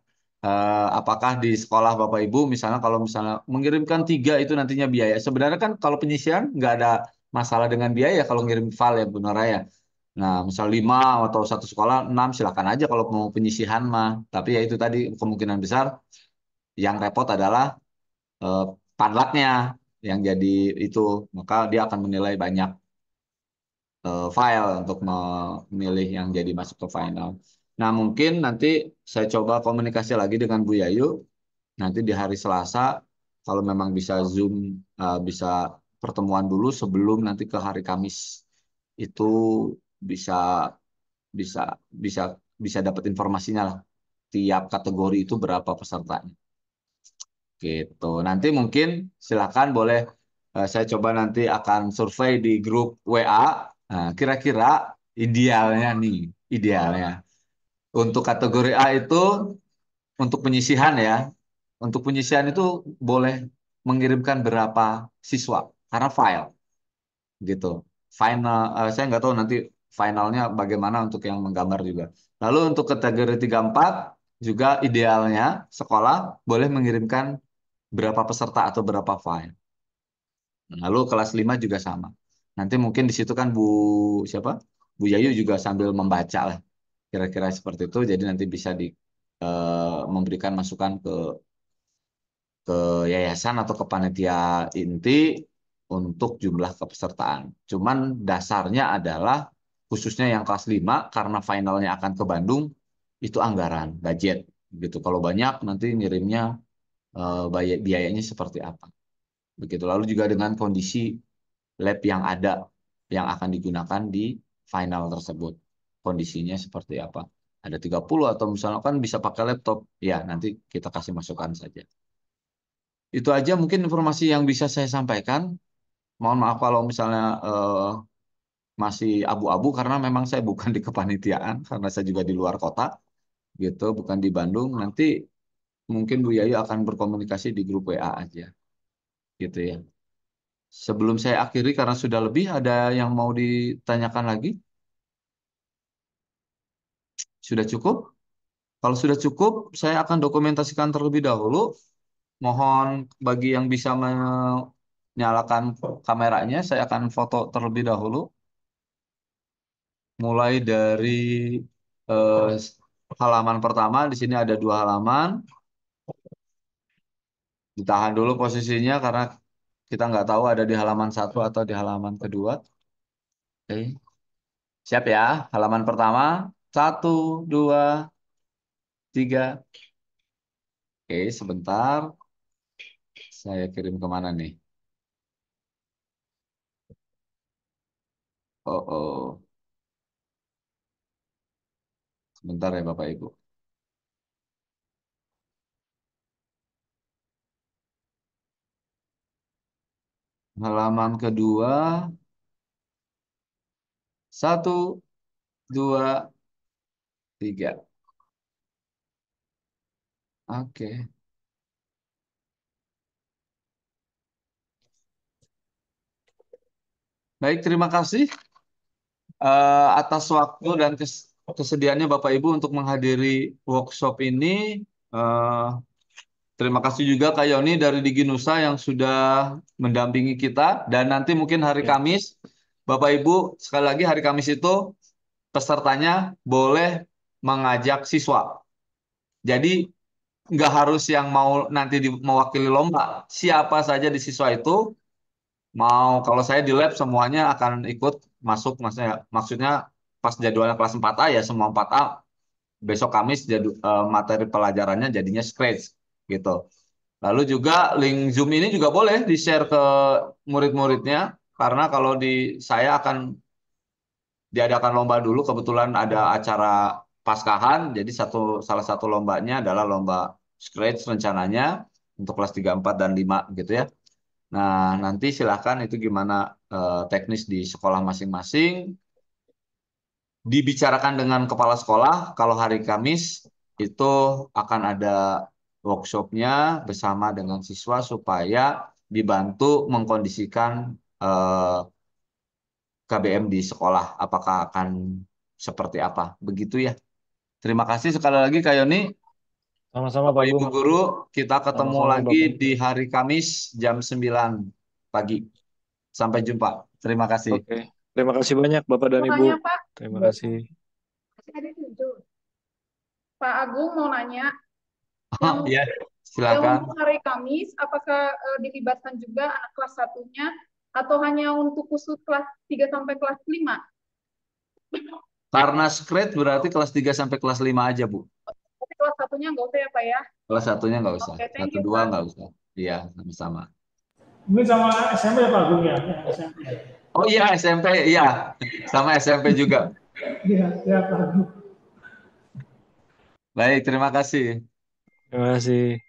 Eh, apakah di sekolah Bapak Ibu misalnya kalau misalnya mengirimkan tiga itu nantinya biaya. Sebenarnya kan kalau penyisian nggak ada masalah dengan biaya kalau ngirim file ya Bu Nora ya. Nah, misal lima atau satu sekolah enam silakan aja kalau mau penyisihan mah. Tapi ya itu tadi kemungkinan besar yang repot adalah eh, panlaknya yang jadi itu maka dia akan menilai banyak eh, file untuk memilih yang jadi masuk ke final. Nah mungkin nanti saya coba komunikasi lagi dengan Bu Yayu nanti di hari Selasa kalau memang bisa zoom eh, bisa pertemuan dulu sebelum nanti ke hari Kamis itu bisa bisa bisa bisa dapat informasinya lah tiap kategori itu berapa pesertanya gitu nanti mungkin silakan boleh eh, saya coba nanti akan survei di grup WA nah, kira-kira nah, kira -kira idealnya nih idealnya untuk kategori A itu untuk penyisihan ya. Untuk penyisihan itu boleh mengirimkan berapa siswa karena file gitu. Final uh, saya nggak tahu nanti finalnya bagaimana untuk yang menggambar juga. Lalu untuk kategori 34 juga idealnya sekolah boleh mengirimkan berapa peserta atau berapa file. Lalu kelas 5 juga sama. Nanti mungkin di situ kan Bu siapa? Bu Yayu juga sambil membaca lah kira-kira seperti itu jadi nanti bisa di uh, memberikan masukan ke ke yayasan atau ke panitia inti untuk jumlah kepesertaan. Cuman dasarnya adalah khususnya yang kelas 5 karena finalnya akan ke Bandung itu anggaran, budget gitu. Kalau banyak nanti ngirimnya uh, biayanya seperti apa. Begitu lalu juga dengan kondisi lab yang ada yang akan digunakan di final tersebut kondisinya seperti apa. Ada 30 atau misalnya kan bisa pakai laptop. Ya, nanti kita kasih masukan saja. Itu aja mungkin informasi yang bisa saya sampaikan. Mohon maaf kalau misalnya eh, masih abu-abu karena memang saya bukan [laughs] di kepanitiaan karena saya juga di luar kota gitu, bukan di Bandung. Nanti mungkin Bu Yayu akan berkomunikasi di grup WA aja. Gitu ya. Sebelum saya akhiri karena sudah lebih ada yang mau ditanyakan lagi? Sudah cukup? Kalau sudah cukup, saya akan dokumentasikan terlebih dahulu. Mohon bagi yang bisa menyalakan kameranya, saya akan foto terlebih dahulu. Mulai dari eh, halaman pertama, di sini ada dua halaman. Ditahan dulu posisinya karena kita nggak tahu ada di halaman satu atau di halaman kedua. Oke. Siap ya, halaman pertama satu, dua, tiga. Oke, sebentar. Saya kirim kemana nih? Oh, oh. Sebentar ya Bapak Ibu. Halaman kedua. Satu, dua, Tiga. Oke. Baik, terima kasih uh, atas waktu dan kes kesediaannya Bapak Ibu untuk menghadiri workshop ini. Uh, terima kasih juga Kak Yoni dari Diginusa yang sudah mendampingi kita. Dan nanti mungkin hari ya. Kamis, Bapak Ibu sekali lagi hari Kamis itu pesertanya boleh mengajak siswa. Jadi nggak harus yang mau nanti di, mewakili lomba. Siapa saja di siswa itu mau kalau saya di lab semuanya akan ikut masuk maksudnya maksudnya pas jadwalnya kelas 4A ya semua 4A besok Kamis jadu, eh, materi pelajarannya jadinya scratch gitu. Lalu juga link Zoom ini juga boleh di-share ke murid-muridnya karena kalau di saya akan diadakan lomba dulu kebetulan ada acara paskahan jadi satu salah satu lombanya adalah lomba scratch rencananya untuk kelas 3, 4 dan 5 gitu ya. Nah, nanti silahkan itu gimana eh, teknis di sekolah masing-masing dibicarakan dengan kepala sekolah kalau hari Kamis itu akan ada workshopnya bersama dengan siswa supaya dibantu mengkondisikan eh, KBM di sekolah apakah akan seperti apa begitu ya Terima kasih sekali lagi Kak Yoni. Sama-sama Pak Ibu Guru, kita ketemu Sama-sama, lagi Bapak. di hari Kamis jam 9 pagi. Sampai jumpa. Terima kasih. Oke. Terima kasih banyak Bapak dan Ibu. Tanya, Pak. Terima kasih. Pak Agung mau nanya. Oh, [laughs] ya, silakan. Yang untuk hari Kamis, apakah e, dilibatkan juga anak kelas satunya atau hanya untuk khusus kelas 3 sampai kelas 5? Karena grade berarti kelas 3 sampai kelas 5 aja, Bu. Tapi kelas satunya nggak usah ya, Pak ya? Kelas satunya nggak usah. Okay, Satu dua nggak usah. Iya, sama-sama. Mungkin sama SMP ya, Pak Agung ya? SMP. Oh iya, SMP. Iya, sama SMP juga. Iya, iya, Pak Agung. Baik, terima kasih. Terima kasih.